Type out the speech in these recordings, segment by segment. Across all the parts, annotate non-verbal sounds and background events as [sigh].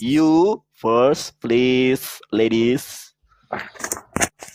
You first, please, ladies.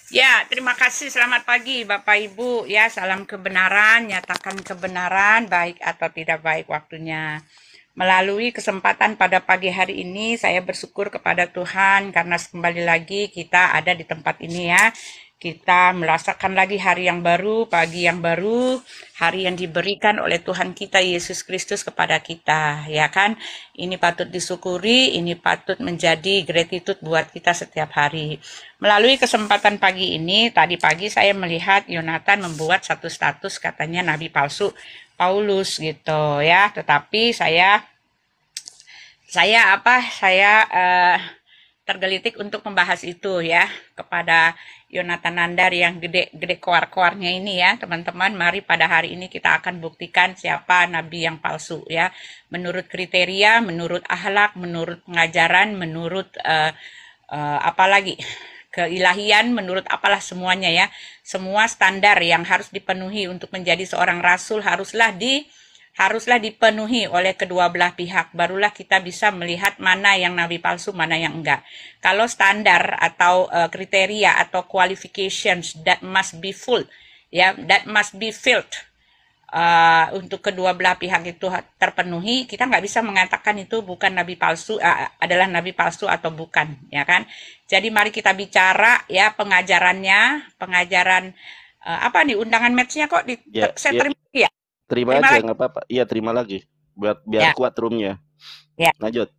Ya, terima kasih. Selamat pagi, Bapak Ibu. Ya, salam kebenaran, nyatakan kebenaran, baik atau tidak baik waktunya. Melalui kesempatan pada pagi hari ini, saya bersyukur kepada Tuhan karena kembali lagi kita ada di tempat ini ya kita merasakan lagi hari yang baru, pagi yang baru, hari yang diberikan oleh Tuhan kita Yesus Kristus kepada kita, ya kan? Ini patut disyukuri, ini patut menjadi gratitude buat kita setiap hari. Melalui kesempatan pagi ini, tadi pagi saya melihat Yonatan membuat satu status katanya nabi palsu Paulus gitu ya, tetapi saya saya apa? Saya uh, tergelitik untuk membahas itu ya kepada Yonatan Nandar yang gede-gede koar-koarnya ini ya teman-teman mari pada hari ini kita akan buktikan siapa nabi yang palsu ya menurut kriteria menurut ahlak menurut pengajaran menurut uh, eh, uh, eh, apalagi keilahian menurut apalah semuanya ya semua standar yang harus dipenuhi untuk menjadi seorang rasul haruslah di haruslah dipenuhi oleh kedua belah pihak. Barulah kita bisa melihat mana yang nabi palsu, mana yang enggak. Kalau standar atau uh, kriteria atau qualifications that must be full, ya, yeah, that must be filled uh, untuk kedua belah pihak itu terpenuhi, kita nggak bisa mengatakan itu bukan nabi palsu uh, adalah nabi palsu atau bukan, ya kan? Jadi mari kita bicara ya pengajarannya, pengajaran uh, apa nih undangan matchnya kok di yeah, saya yeah. ya, ya? Terima, terima aja nggak apa-apa. Iya terima lagi buat biar ya. kuat roomnya. Ya. Lanjut.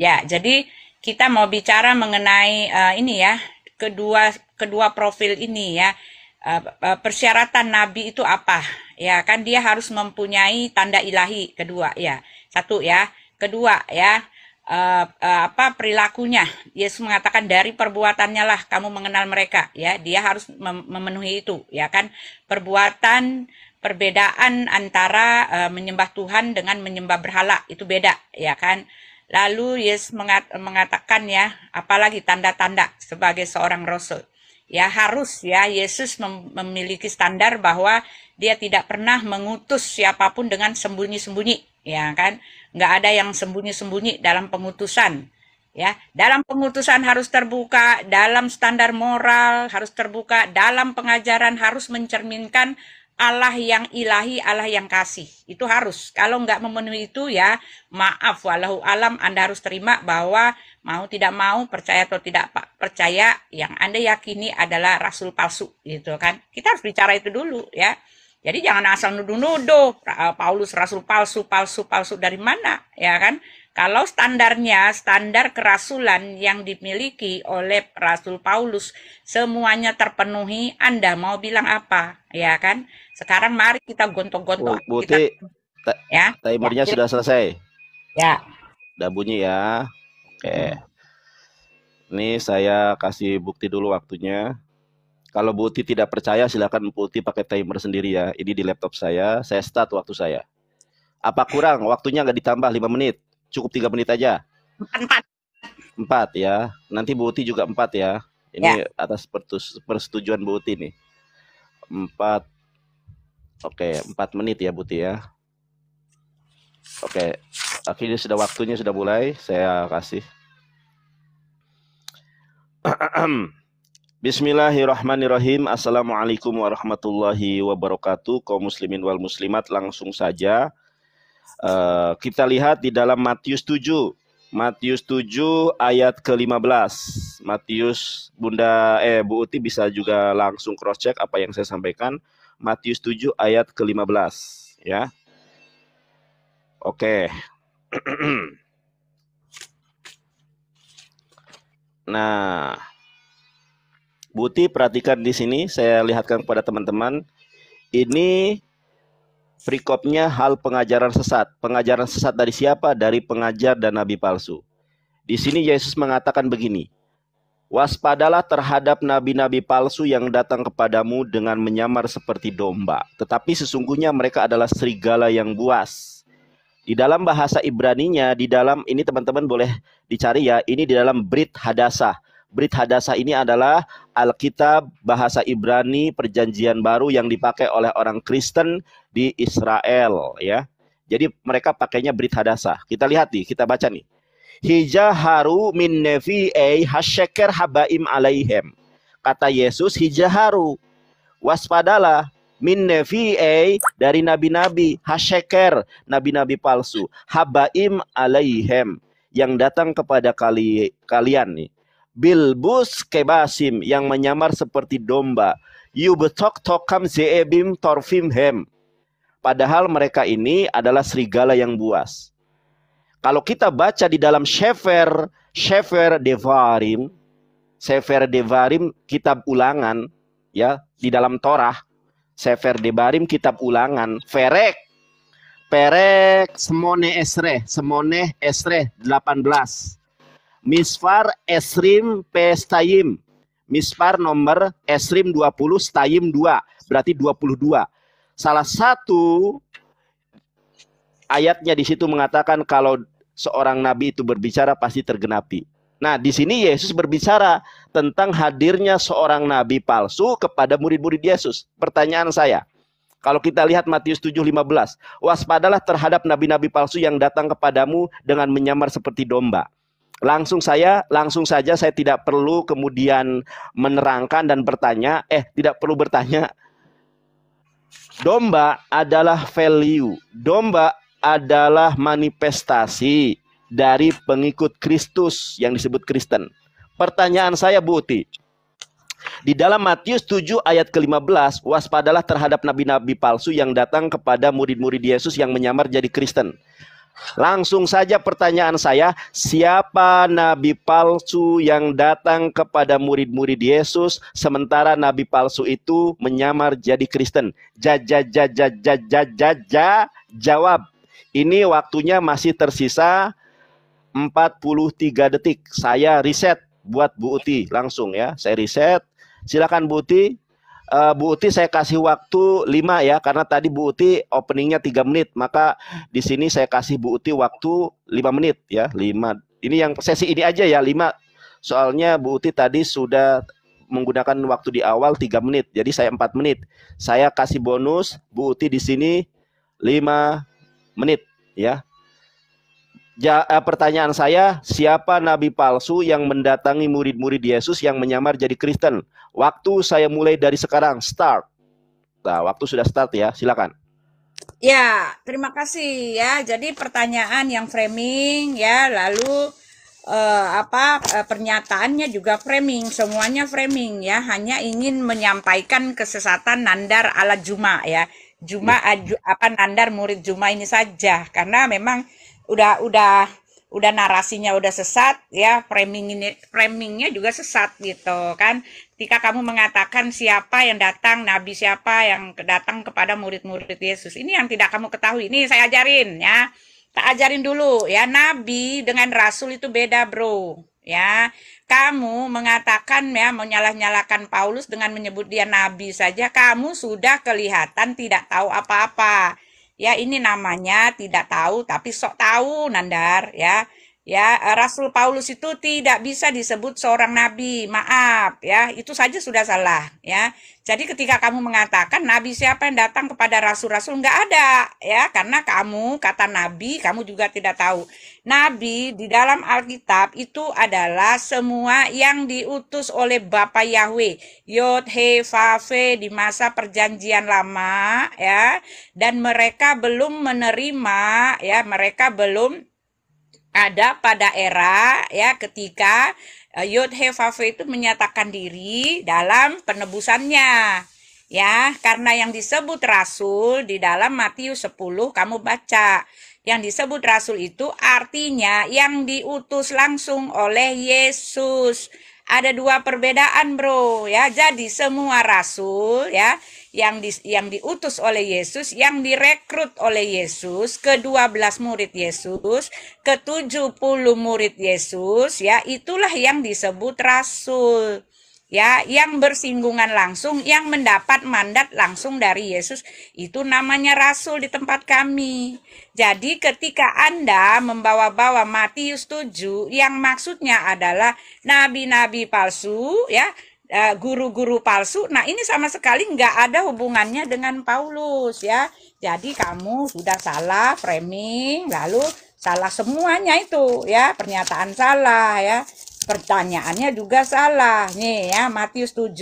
Ya jadi kita mau bicara mengenai uh, ini ya kedua kedua profil ini ya eh, eh, persyaratan nabi itu apa ya kan dia harus mempunyai tanda ilahi kedua ya satu ya kedua ya uh, uh, apa perilakunya Yesus mengatakan dari perbuatannya lah kamu mengenal mereka ya dia harus mem memenuhi itu ya kan perbuatan perbedaan antara uh, menyembah Tuhan dengan menyembah berhala itu beda ya kan lalu Yesus mengat mengatakan ya apalagi tanda-tanda sebagai seorang rasul ya harus ya Yesus mem memiliki standar bahwa dia tidak pernah mengutus siapapun dengan sembunyi-sembunyi ya kan nggak ada yang sembunyi-sembunyi dalam pengutusan ya dalam pengutusan harus terbuka dalam standar moral harus terbuka dalam pengajaran harus mencerminkan Allah yang ilahi, Allah yang kasih. Itu harus. Kalau nggak memenuhi itu ya maaf, walau alam Anda harus terima bahwa mau tidak mau, percaya atau tidak percaya, yang Anda yakini adalah rasul palsu gitu kan. Kita harus bicara itu dulu ya. Jadi jangan asal nuduh-nuduh Paulus rasul palsu, palsu, palsu dari mana ya kan. Kalau standarnya, standar kerasulan yang dimiliki oleh Rasul Paulus semuanya terpenuhi, Anda mau bilang apa? Ya kan? Sekarang mari kita gontok-gontok. Bu, kita... ya. Timernya ya. sudah selesai. Ya. Udah bunyi ya. Oke. Ini saya kasih bukti dulu waktunya. Kalau Bu tidak percaya, silakan Bu pakai timer sendiri ya. Ini di laptop saya, saya start waktu saya. Apa kurang? Waktunya nggak ditambah 5 menit cukup tiga menit aja. Empat. Empat ya. Nanti Bu Uti juga empat ya. Ini ya. atas persetujuan Bu Uti nih. Empat. Oke, empat menit ya Uti ya. Oke, akhirnya sudah waktunya sudah mulai. Saya kasih. [clears throat] Bismillahirrahmanirrahim. Assalamualaikum warahmatullahi wabarakatuh. Kaum muslimin wal muslimat langsung saja Eh, kita lihat di dalam Matius 7. Matius 7 ayat ke-15. Matius Bunda eh Bu Uti bisa juga langsung cross check apa yang saya sampaikan. Matius 7 ayat ke-15 ya. Oke. Okay. [clears throat] nah, Buti perhatikan di sini, saya lihatkan kepada teman-teman. Ini perikopnya hal pengajaran sesat. Pengajaran sesat dari siapa? Dari pengajar dan nabi palsu. Di sini Yesus mengatakan begini, Waspadalah terhadap nabi-nabi palsu yang datang kepadamu dengan menyamar seperti domba, tetapi sesungguhnya mereka adalah serigala yang buas. Di dalam bahasa Ibraninya, di dalam ini teman-teman boleh dicari ya, ini di dalam Brit Hadasah. Brit Hadasa ini adalah Alkitab bahasa Ibrani perjanjian baru yang dipakai oleh orang Kristen di Israel ya. Jadi mereka pakainya Brit Hadasa. Kita lihat nih, kita baca nih. Hijaharu min nevi ei hasheker habaim alaihem. Kata Yesus, haru Waspadalah min nevi ei dari nabi-nabi. hasheker nabi-nabi palsu. Habaim alaihem. Yang datang kepada kali, kalian nih Bilbus kebasim yang menyamar seperti domba. betok tokam zeebim torfim hem. Padahal mereka ini adalah serigala yang buas. Kalau kita baca di dalam Shefer, Shefer Devarim, Sefer Devarim kitab ulangan ya di dalam Torah Sefer Devarim kitab ulangan Ferek Perek Semone Esre Semone Esre 18 Misfar Esrim Pestayim. Misfar nomor Esrim 20, Stayim 2. Berarti 22. Salah satu ayatnya di situ mengatakan kalau seorang nabi itu berbicara pasti tergenapi. Nah, di sini Yesus berbicara tentang hadirnya seorang nabi palsu kepada murid-murid Yesus. Pertanyaan saya, kalau kita lihat Matius 7:15, waspadalah terhadap nabi-nabi palsu yang datang kepadamu dengan menyamar seperti domba. Langsung saya, langsung saja saya tidak perlu kemudian menerangkan dan bertanya, eh tidak perlu bertanya. Domba adalah value. Domba adalah manifestasi dari pengikut Kristus yang disebut Kristen. Pertanyaan saya Bu Uti, di dalam Matius 7 ayat ke-15, waspadalah terhadap nabi-nabi palsu yang datang kepada murid-murid Yesus yang menyamar jadi Kristen. Langsung saja pertanyaan saya, siapa nabi palsu yang datang kepada murid-murid Yesus sementara nabi palsu itu menyamar jadi Kristen? Ja ja ja ja jawab. Ini waktunya masih tersisa 43 detik. Saya riset buat Bu Uti langsung ya. Saya riset. Silakan Bu Uti uh, Bu Uti saya kasih waktu 5 ya karena tadi Bu Uti openingnya tiga menit maka di sini saya kasih Bu Uti waktu 5 menit ya 5 ini yang sesi ini aja ya 5 soalnya Bu Uti tadi sudah menggunakan waktu di awal tiga menit jadi saya empat menit saya kasih bonus Bu Uti di sini 5 menit ya ja, eh, pertanyaan saya, siapa nabi palsu yang mendatangi murid-murid Yesus yang menyamar jadi Kristen? Waktu saya mulai dari sekarang, start. Nah, waktu sudah start ya, silakan. Ya, terima kasih ya. Jadi pertanyaan yang framing ya, lalu eh, apa eh, pernyataannya juga framing, semuanya framing ya. Hanya ingin menyampaikan kesesatan Nandar ala Juma ya. Juma ya. aju, apa Nandar murid Juma ini saja karena memang udah udah udah narasinya udah sesat ya framing ini framingnya juga sesat gitu kan ketika kamu mengatakan siapa yang datang nabi siapa yang datang kepada murid-murid Yesus ini yang tidak kamu ketahui ini saya ajarin ya tak ajarin dulu ya nabi dengan rasul itu beda bro ya kamu mengatakan ya menyalah-nyalakan Paulus dengan menyebut dia nabi saja kamu sudah kelihatan tidak tahu apa-apa Ya, ini namanya tidak tahu tapi sok tahu, Nandar, ya. Ya, eh, Rasul Paulus itu tidak bisa disebut seorang nabi. Maaf ya, itu saja sudah salah ya. Jadi ketika kamu mengatakan nabi siapa yang datang kepada rasul-rasul nggak ada ya, karena kamu kata nabi kamu juga tidak tahu. Nabi di dalam Alkitab itu adalah semua yang diutus oleh Bapa Yahweh. Yod he fave di masa perjanjian lama ya dan mereka belum menerima ya, mereka belum ada pada era ya ketika uh, eh, Yodhe itu menyatakan diri dalam penebusannya ya karena yang disebut rasul di dalam Matius 10 kamu baca yang disebut rasul itu artinya yang diutus langsung oleh Yesus ada dua perbedaan bro ya jadi semua rasul ya yang di, yang diutus oleh Yesus, yang direkrut oleh Yesus, ke-12 murid Yesus, ke-70 murid Yesus, ya, itulah yang disebut rasul. Ya, yang bersinggungan langsung, yang mendapat mandat langsung dari Yesus, itu namanya rasul di tempat kami. Jadi ketika Anda membawa-bawa Matius 7 yang maksudnya adalah nabi-nabi palsu, ya, Eh, guru-guru palsu. Nah, ini sama sekali nggak ada hubungannya dengan Paulus ya. Jadi kamu sudah salah framing, lalu salah semuanya itu ya, pernyataan salah ya. Pertanyaannya juga salah. Nih ya, Matius 7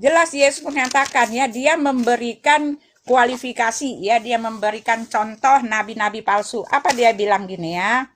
jelas Yesus menyatakan ya, dia memberikan kualifikasi ya, dia memberikan contoh nabi-nabi palsu. Apa dia bilang gini ya?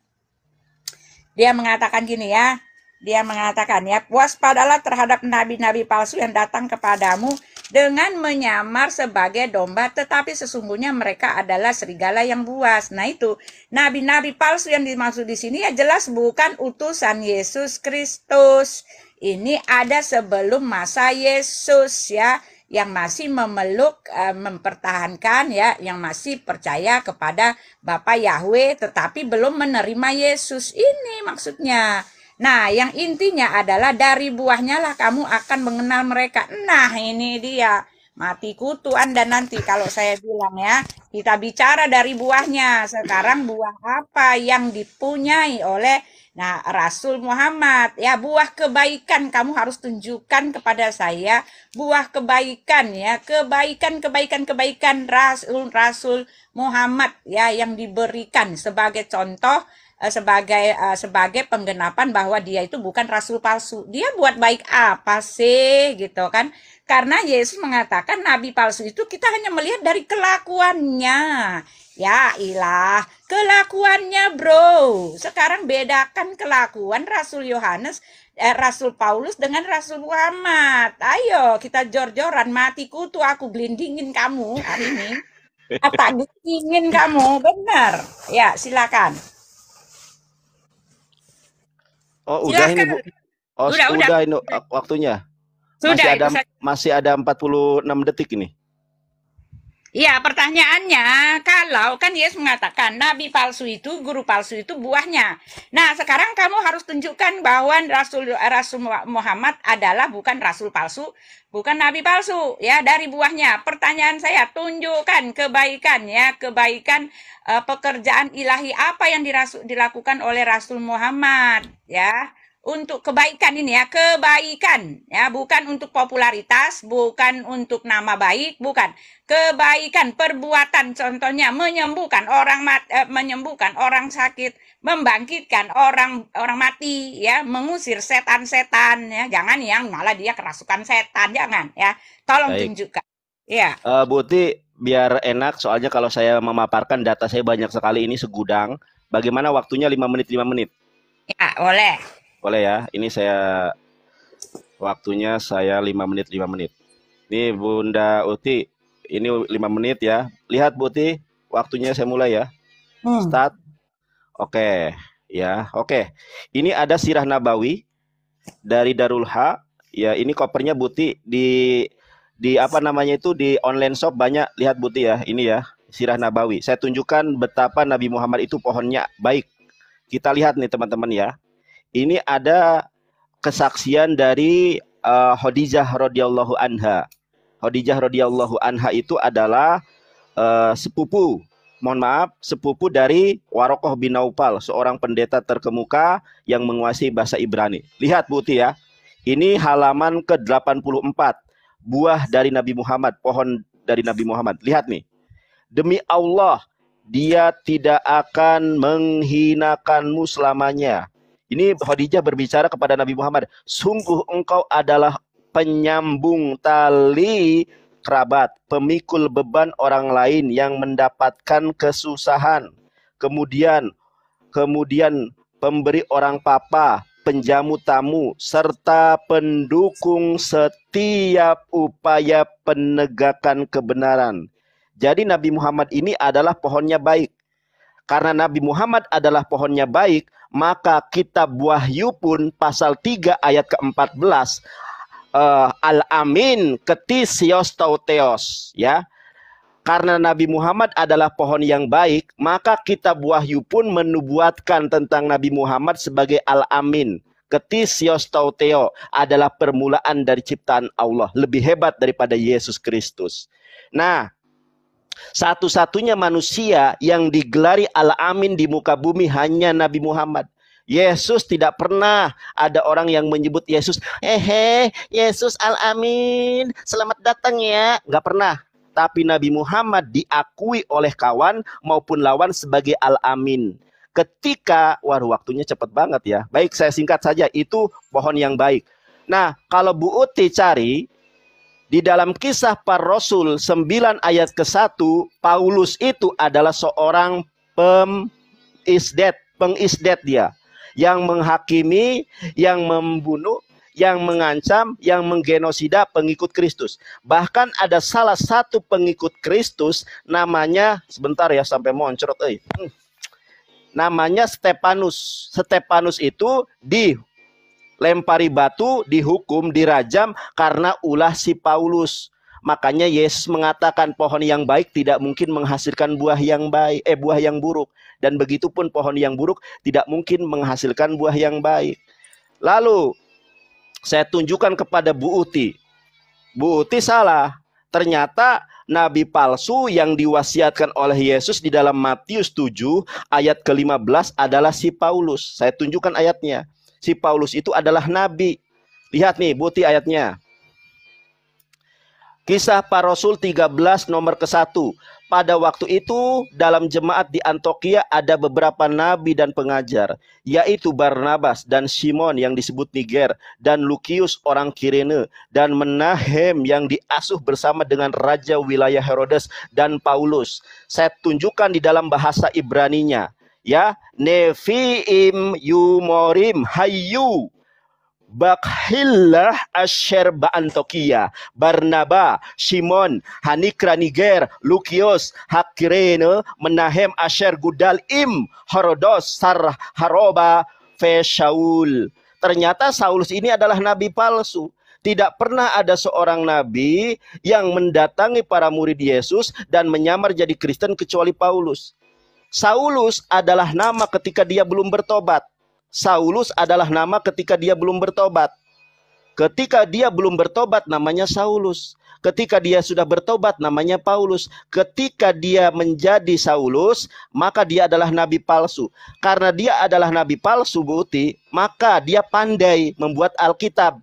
Dia mengatakan gini ya, dia mengatakan ya, waspadalah terhadap nabi-nabi palsu yang datang kepadamu dengan menyamar sebagai domba, tetapi sesungguhnya mereka adalah serigala yang buas. Nah itu, nabi-nabi palsu yang dimaksud di sini ya jelas bukan utusan Yesus Kristus. Ini ada sebelum masa Yesus ya, yang masih memeluk, eh, mempertahankan ya, yang masih percaya kepada Bapa Yahweh, tetapi belum menerima Yesus. Ini maksudnya. Nah, yang intinya adalah dari buahnya lah kamu akan mengenal mereka. Nah, ini dia mati kutu Anda nanti kalau saya bilang ya. Kita bicara dari buahnya. Sekarang buah apa yang dipunyai oleh Nah, Rasul Muhammad, ya buah kebaikan kamu harus tunjukkan kepada saya buah kebaikan ya, kebaikan kebaikan kebaikan Rasul Rasul Muhammad ya yang diberikan sebagai contoh Eh, sebagai eh, sebagai penggenapan bahwa dia itu bukan rasul palsu. Dia buat baik apa sih gitu kan? Karena Yesus mengatakan nabi palsu itu kita hanya melihat dari kelakuannya. Ya ilah, kelakuannya bro. Sekarang bedakan kelakuan Rasul Yohanes, eh, Rasul Paulus dengan Rasul Muhammad. Ayo kita jor-joran mati kutu aku gelindingin kamu hari ini. Apa [laughs] dingin kamu? Benar. Ya silakan. Oh, udah Silahkan. ini Bu. Oh, udah, udah. udah. ini waktunya. Sudah, masih ada masih ada 46 detik ini. Ya pertanyaannya kalau kan Yesus mengatakan nabi palsu itu, guru palsu itu buahnya. Nah, sekarang kamu harus tunjukkan bahwa Rasul Rasul Muhammad adalah bukan rasul palsu, bukan nabi palsu ya dari buahnya. Pertanyaan saya, tunjukkan kebaikan ya, kebaikan uh, pekerjaan ilahi apa yang dirasu, dilakukan oleh Rasul Muhammad ya untuk kebaikan ini ya, kebaikan ya, bukan untuk popularitas, bukan untuk nama baik, bukan. Kebaikan perbuatan contohnya menyembuhkan orang mat, eh, menyembuhkan orang sakit, membangkitkan orang orang mati ya, mengusir setan-setan ya. Jangan yang malah dia kerasukan setan, jangan ya. Tolong baik. tunjukkan. Ya. Uh, eh, Buti biar enak soalnya kalau saya memaparkan data saya banyak sekali ini segudang. Bagaimana waktunya lima menit lima menit? Ya, boleh. Boleh ya, ini saya waktunya saya 5 menit 5 menit. Ini Bunda Uti, ini 5 menit ya. Lihat Buti, waktunya saya mulai ya. Hmm. Start. Oke, okay. ya, oke. Okay. Ini ada Sirah Nabawi dari Darul Ha. Ya, ini kopernya Buti di di apa namanya itu di online shop banyak lihat Buti ya, ini ya. Sirah Nabawi. Saya tunjukkan betapa Nabi Muhammad itu pohonnya baik. Kita lihat nih teman-teman ya ini ada kesaksian dari uh, Khadijah radhiyallahu anha. Khadijah radhiyallahu anha itu adalah uh, sepupu, mohon maaf, sepupu dari Warokoh bin Aupal, seorang pendeta terkemuka yang menguasai bahasa Ibrani. Lihat bukti ya, ini halaman ke-84, buah dari Nabi Muhammad, pohon dari Nabi Muhammad. Lihat nih, demi Allah, dia tidak akan menghinakanmu selamanya ini Khadijah berbicara kepada Nabi Muhammad, sungguh engkau adalah penyambung tali kerabat, pemikul beban orang lain yang mendapatkan kesusahan. Kemudian kemudian pemberi orang papa, penjamu tamu, serta pendukung setiap upaya penegakan kebenaran. Jadi Nabi Muhammad ini adalah pohonnya baik karena Nabi Muhammad adalah pohonnya baik, maka kitab Wahyu pun pasal 3 ayat ke-14 uh, eh, al-amin sios tauteos ya. Karena Nabi Muhammad adalah pohon yang baik, maka kitab Wahyu pun menubuatkan tentang Nabi Muhammad sebagai al-amin. sios tauteo adalah permulaan dari ciptaan Allah, lebih hebat daripada Yesus Kristus. Nah, satu-satunya manusia yang digelari Al-Amin di muka bumi hanya Nabi Muhammad. Yesus tidak pernah ada orang yang menyebut Yesus, hehe, Yesus Al-Amin, selamat datang ya." Enggak pernah. Tapi Nabi Muhammad diakui oleh kawan maupun lawan sebagai Al-Amin. Ketika waru waktunya cepat banget ya. Baik, saya singkat saja itu pohon yang baik. Nah, kalau Bu Uti cari di dalam kisah para rasul 9 ayat ke-1 Paulus itu adalah seorang pemisdet, pengisdet dia yang menghakimi, yang membunuh, yang mengancam, yang menggenosida pengikut Kristus. Bahkan ada salah satu pengikut Kristus namanya sebentar ya sampai moncrot euy. Eh. Hmm. Namanya Stepanus. Stepanus itu di lempari batu, dihukum, dirajam karena ulah si Paulus. Makanya Yesus mengatakan pohon yang baik tidak mungkin menghasilkan buah yang baik, eh buah yang buruk. Dan begitu pun pohon yang buruk tidak mungkin menghasilkan buah yang baik. Lalu saya tunjukkan kepada Bu Uti. Bu Uti salah. Ternyata nabi palsu yang diwasiatkan oleh Yesus di dalam Matius 7 ayat ke-15 adalah si Paulus. Saya tunjukkan ayatnya si Paulus itu adalah nabi. Lihat nih, bukti ayatnya. Kisah para Rasul 13 nomor ke-1. Pada waktu itu dalam jemaat di Antokia ada beberapa nabi dan pengajar, yaitu Barnabas dan Simon yang disebut Niger, dan Lukius orang Kirene, dan Menahem yang diasuh bersama dengan Raja wilayah Herodes dan Paulus. Saya tunjukkan di dalam bahasa Ibraninya ya nefiim yumorim hayu Bakhillah Asherba Antokia, Barnaba, Simon, Hanikra Niger, Lukios, Hakirene, Menahem Asher Gudal Im, Horodos, Sar Haroba, Feshaul. Ternyata Saulus ini adalah nabi palsu. Tidak pernah ada seorang nabi yang mendatangi para murid Yesus dan menyamar jadi Kristen kecuali Paulus. Saulus adalah nama ketika dia belum bertobat. Saulus adalah nama ketika dia belum bertobat. Ketika dia belum bertobat namanya Saulus. Ketika dia sudah bertobat namanya Paulus. Ketika dia menjadi Saulus, maka dia adalah nabi palsu. Karena dia adalah nabi palsu, Buti, maka dia pandai membuat Alkitab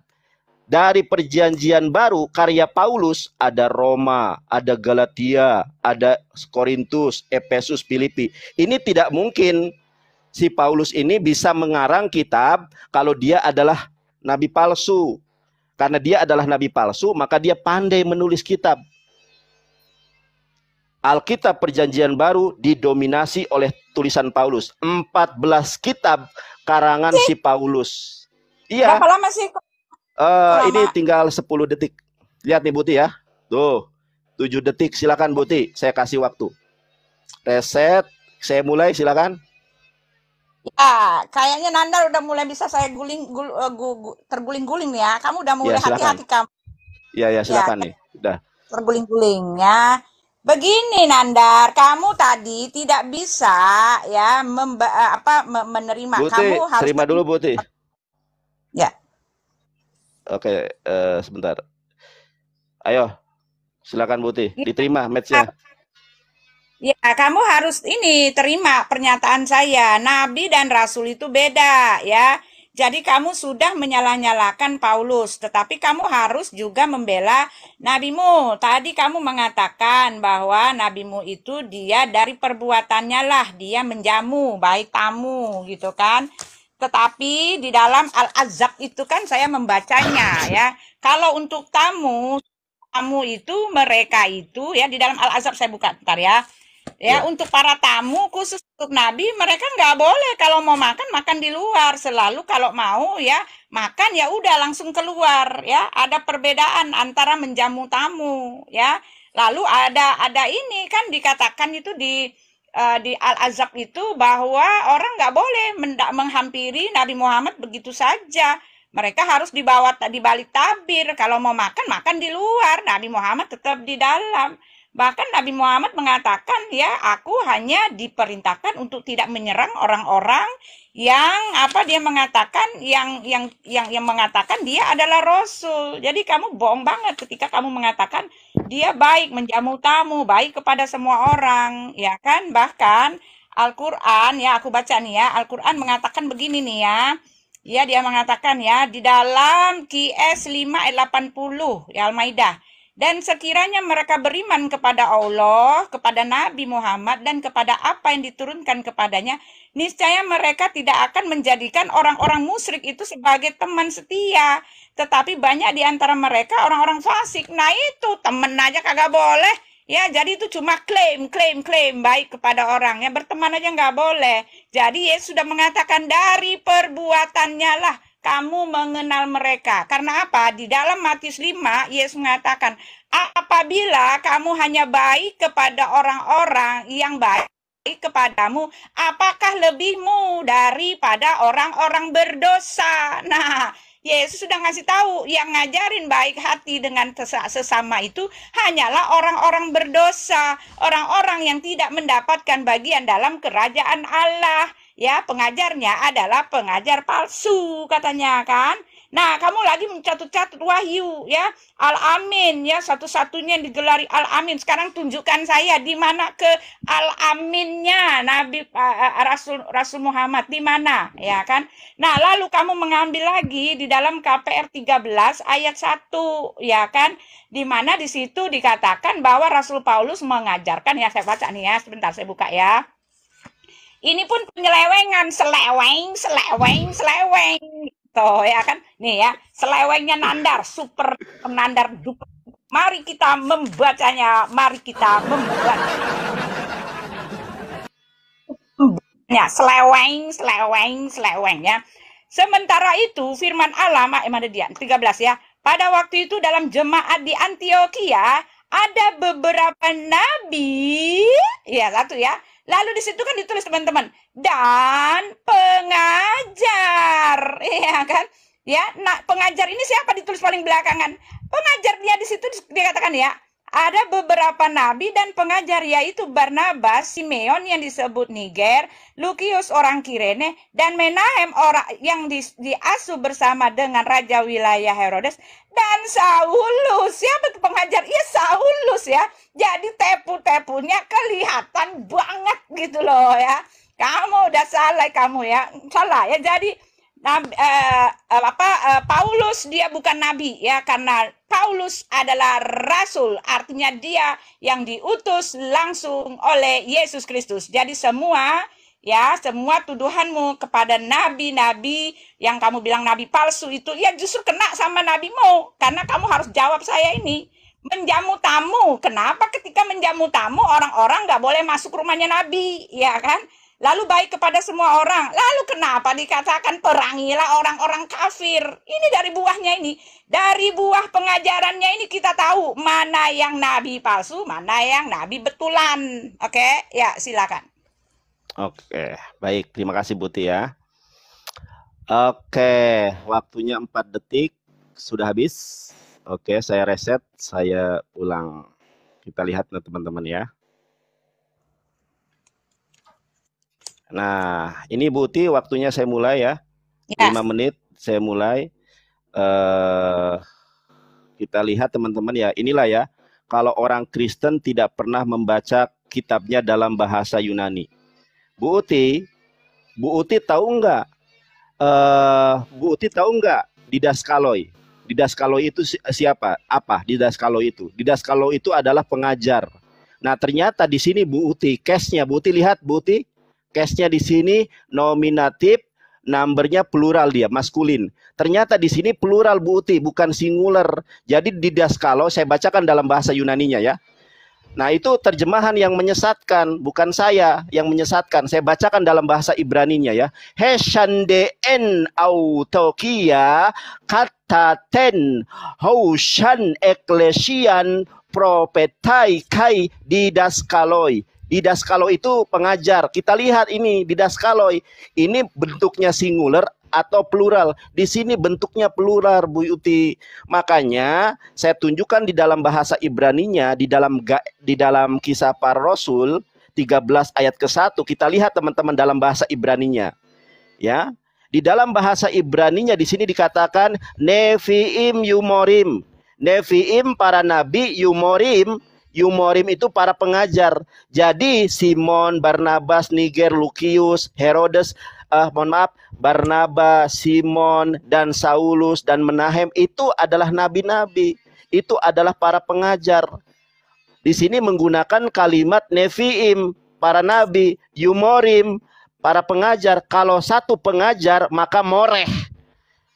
dari perjanjian baru karya Paulus ada Roma, ada Galatia, ada Korintus, Efesus, Filipi. Ini tidak mungkin si Paulus ini bisa mengarang kitab kalau dia adalah nabi palsu. Karena dia adalah nabi palsu, maka dia pandai menulis kitab. Alkitab Perjanjian Baru didominasi oleh tulisan Paulus. 14 kitab karangan si Paulus. Iya. Berapa lama sih Uh, ini tinggal 10 detik. Lihat nih Buti ya. Tuh. 7 detik silakan Buti, saya kasih waktu. Reset, saya mulai silakan. Ya, kayaknya Nanda udah mulai bisa saya guling gul, uh, gu, gu, terguling-guling ya. Kamu udah mulai ya, hati-hati kamu. Ya, ya silakan ya, nih. Udah. Terguling-guling ya. Begini Nandar, kamu tadi tidak bisa ya memba eh, apa menerima Buti, kamu harus terima dulu Buti. Ya. Oke, uh, sebentar. Ayo, silakan Buti, iya. diterima matchnya. Ya, kamu harus ini terima pernyataan saya. Nabi dan Rasul itu beda, ya. Jadi kamu sudah menyalah-nyalakan Paulus, tetapi kamu harus juga membela nabimu. Tadi kamu mengatakan bahwa nabimu itu dia dari perbuatannya lah dia menjamu baik tamu gitu kan. Tetapi di dalam Al-Azab itu kan saya membacanya ya. Kalau untuk tamu, tamu itu mereka itu ya di dalam Al-Azab saya buka ntar ya. Ya, ya, untuk para tamu khusus untuk nabi mereka nggak boleh kalau mau makan makan di luar selalu kalau mau ya makan ya udah langsung keluar ya ada perbedaan antara menjamu tamu ya lalu ada ada ini kan dikatakan itu di Eh, di Al Azab itu bahwa orang nggak boleh menghampiri Nabi Muhammad begitu saja. Mereka harus dibawa di balik tabir. Kalau mau makan makan di luar. Nabi Muhammad tetap di dalam. Bahkan Nabi Muhammad mengatakan ya aku hanya diperintahkan untuk tidak menyerang orang-orang yang apa dia mengatakan yang yang yang yang mengatakan dia adalah rasul. Jadi kamu bohong banget ketika kamu mengatakan dia baik menjamu tamu, baik kepada semua orang, ya kan? Bahkan Al-Qur'an ya aku baca nih ya, Al-Qur'an mengatakan begini nih ya. Ya dia mengatakan ya di dalam QS 5 ayat 80 ya Al-Maidah dan sekiranya mereka beriman kepada Allah, kepada Nabi Muhammad, dan kepada apa yang diturunkan kepadanya, niscaya mereka tidak akan menjadikan orang-orang musyrik itu sebagai teman setia. Tetapi banyak di antara mereka orang-orang fasik. Nah itu temen aja kagak boleh. Ya, jadi itu cuma klaim, klaim, klaim baik kepada orang. Ya, berteman aja nggak boleh. Jadi Yesus sudah mengatakan dari perbuatannya lah kamu mengenal mereka. Karena apa? Di dalam Matius 5, Yesus mengatakan, apabila kamu hanya baik kepada orang-orang yang baik kepadamu, apakah lebihmu daripada orang-orang berdosa? Nah, Yesus sudah ngasih tahu yang ngajarin baik hati dengan sesama itu hanyalah orang-orang berdosa, orang-orang yang tidak mendapatkan bagian dalam kerajaan Allah ya pengajarnya adalah pengajar palsu katanya kan nah kamu lagi mencatut-catut wahyu ya al amin ya satu-satunya yang digelari al amin sekarang tunjukkan saya di mana ke al aminnya nabi uh, rasul rasul Muhammad di mana ya kan nah lalu kamu mengambil lagi di dalam KPR 13 ayat 1 ya kan di mana di situ dikatakan bahwa Rasul Paulus mengajarkan ya saya baca nih ya sebentar saya buka ya ini pun penyelewengan seleweng seleweng seleweng toh gitu, ya kan nih ya selewengnya nandar super nandar duper mari kita membacanya mari kita membacanya ya, seleweng seleweng seleweng ya sementara itu firman Allah mana dia 13 ya pada waktu itu dalam jemaat di Antioquia ada beberapa nabi ya satu ya Lalu di situ kan ditulis teman-teman dan pengajar, [laughs] ya kan? Ya, nah pengajar ini siapa ditulis paling belakangan? Pengajar dia di situ dikatakan ya ada beberapa nabi dan pengajar yaitu Barnabas, Simeon yang disebut Niger, Lukius orang Kirene, dan Menahem orang yang diasuh bersama dengan raja wilayah Herodes dan Saulus. Siapa ya, pengajar? Iya Saulus ya. Jadi tepu-tepunya kelihatan banget gitu loh ya. Kamu udah salah kamu ya. Salah ya. Jadi Nabi, uh, eh, eh, apa uh, Paulus dia bukan nabi ya karena Paulus adalah rasul artinya dia yang diutus langsung oleh Yesus Kristus. Jadi semua ya semua tuduhanmu kepada nabi-nabi yang kamu bilang nabi palsu itu ya justru kena sama nabimu karena kamu harus jawab saya ini menjamu tamu. Kenapa ketika menjamu tamu orang-orang nggak boleh masuk rumahnya nabi ya kan? lalu baik kepada semua orang. Lalu kenapa dikatakan perangilah orang-orang kafir? Ini dari buahnya ini, dari buah pengajarannya ini kita tahu mana yang nabi palsu, mana yang nabi betulan. Oke, okay? ya silakan. Oke, baik. Terima kasih Buti ya. Oke, waktunya 4 detik sudah habis. Oke, saya reset, saya ulang. Kita lihat nih teman-teman ya. Nah, ini Bu Uti waktunya saya mulai ya. Yes. 5 menit saya mulai. Uh, kita lihat teman-teman ya, inilah ya. Kalau orang Kristen tidak pernah membaca kitabnya dalam bahasa Yunani. Bu Uti, Bu Uti tahu enggak? Uh, eh, Bu Uti tahu enggak didaskaloi? Didaskaloi itu siapa? Apa didaskaloi itu? Didaskaloi itu adalah pengajar. Nah, ternyata di sini Bu Uti, case-nya Bu Uti lihat Bu Uti case-nya di sini nominatif, numbernya plural dia, maskulin. Ternyata di sini plural Bu Uti, bukan singular. Jadi di Daskalo, saya bacakan dalam bahasa Yunaninya ya. Nah itu terjemahan yang menyesatkan, bukan saya yang menyesatkan. Saya bacakan dalam bahasa Ibraninya ya. Heshandeen autokia ten haushan eklesian propetai kai didaskaloi. Di itu pengajar. Kita lihat ini di ini bentuknya singular atau plural. Di sini bentuknya plural Bu Yuti. Makanya saya tunjukkan di dalam bahasa Ibraninya di dalam di dalam kisah para rasul 13 ayat ke-1 kita lihat teman-teman dalam bahasa Ibraninya. Ya. Di dalam bahasa Ibraninya di sini dikatakan neviim yumorim. Neviim para nabi yumorim Yumorim itu para pengajar. Jadi Simon, Barnabas, Niger, Lukius, Herodes, uh, mohon maaf, Barnabas, Simon, dan Saulus, dan Menahem itu adalah nabi-nabi. Itu adalah para pengajar. Di sini menggunakan kalimat Nevi'im, para nabi, Yumorim, para pengajar. Kalau satu pengajar, maka moreh.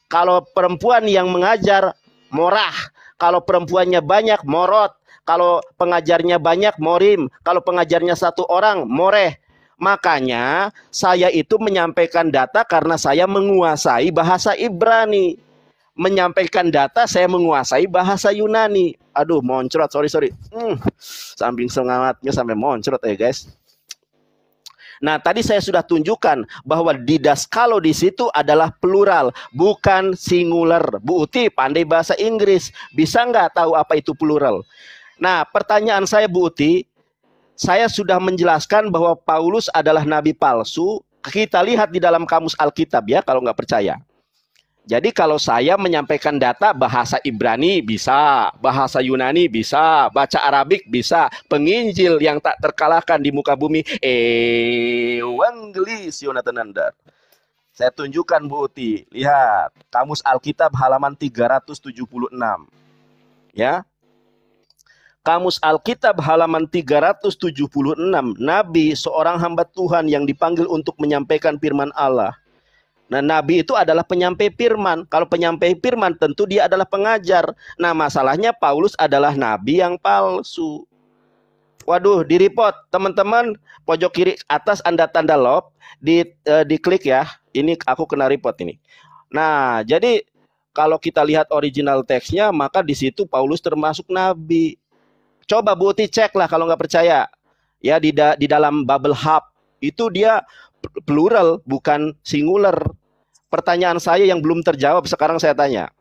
Kalau perempuan yang mengajar, morah. Kalau perempuannya banyak, morot. Kalau pengajarnya banyak, morim. Kalau pengajarnya satu orang, moreh. Makanya saya itu menyampaikan data karena saya menguasai bahasa Ibrani. Menyampaikan data saya menguasai bahasa Yunani. Aduh, moncrot, sorry, sorry. Hmm, samping semangatnya sampai moncrot ya guys. Nah, tadi saya sudah tunjukkan bahwa didas kalau di situ adalah plural, bukan singular. Bu Uti pandai bahasa Inggris, bisa nggak tahu apa itu plural? Nah, pertanyaan saya Bu Uti, saya sudah menjelaskan bahwa Paulus adalah nabi palsu. Kita lihat di dalam kamus Alkitab ya kalau nggak percaya. Jadi kalau saya menyampaikan data bahasa Ibrani bisa, bahasa Yunani bisa, baca Arabik bisa, penginjil yang tak terkalahkan di muka bumi Ewangelis Yonatan Nandar. Saya tunjukkan Bu Uti, lihat kamus Alkitab halaman 376. Ya. Kamus Alkitab halaman 376, Nabi seorang hamba Tuhan yang dipanggil untuk menyampaikan firman Allah. Nah, nabi itu adalah penyampai firman. Kalau penyampai firman tentu dia adalah pengajar. Nah, masalahnya Paulus adalah nabi yang palsu. Waduh, di report teman-teman pojok kiri atas Anda tanda lob di eh, diklik ya. Ini aku kena report ini. Nah, jadi kalau kita lihat original teksnya maka di situ Paulus termasuk nabi. Coba Bu cek lah kalau nggak percaya. Ya di, da di dalam bubble hub itu dia plural bukan singular. Pertanyaan saya yang belum terjawab sekarang saya tanya.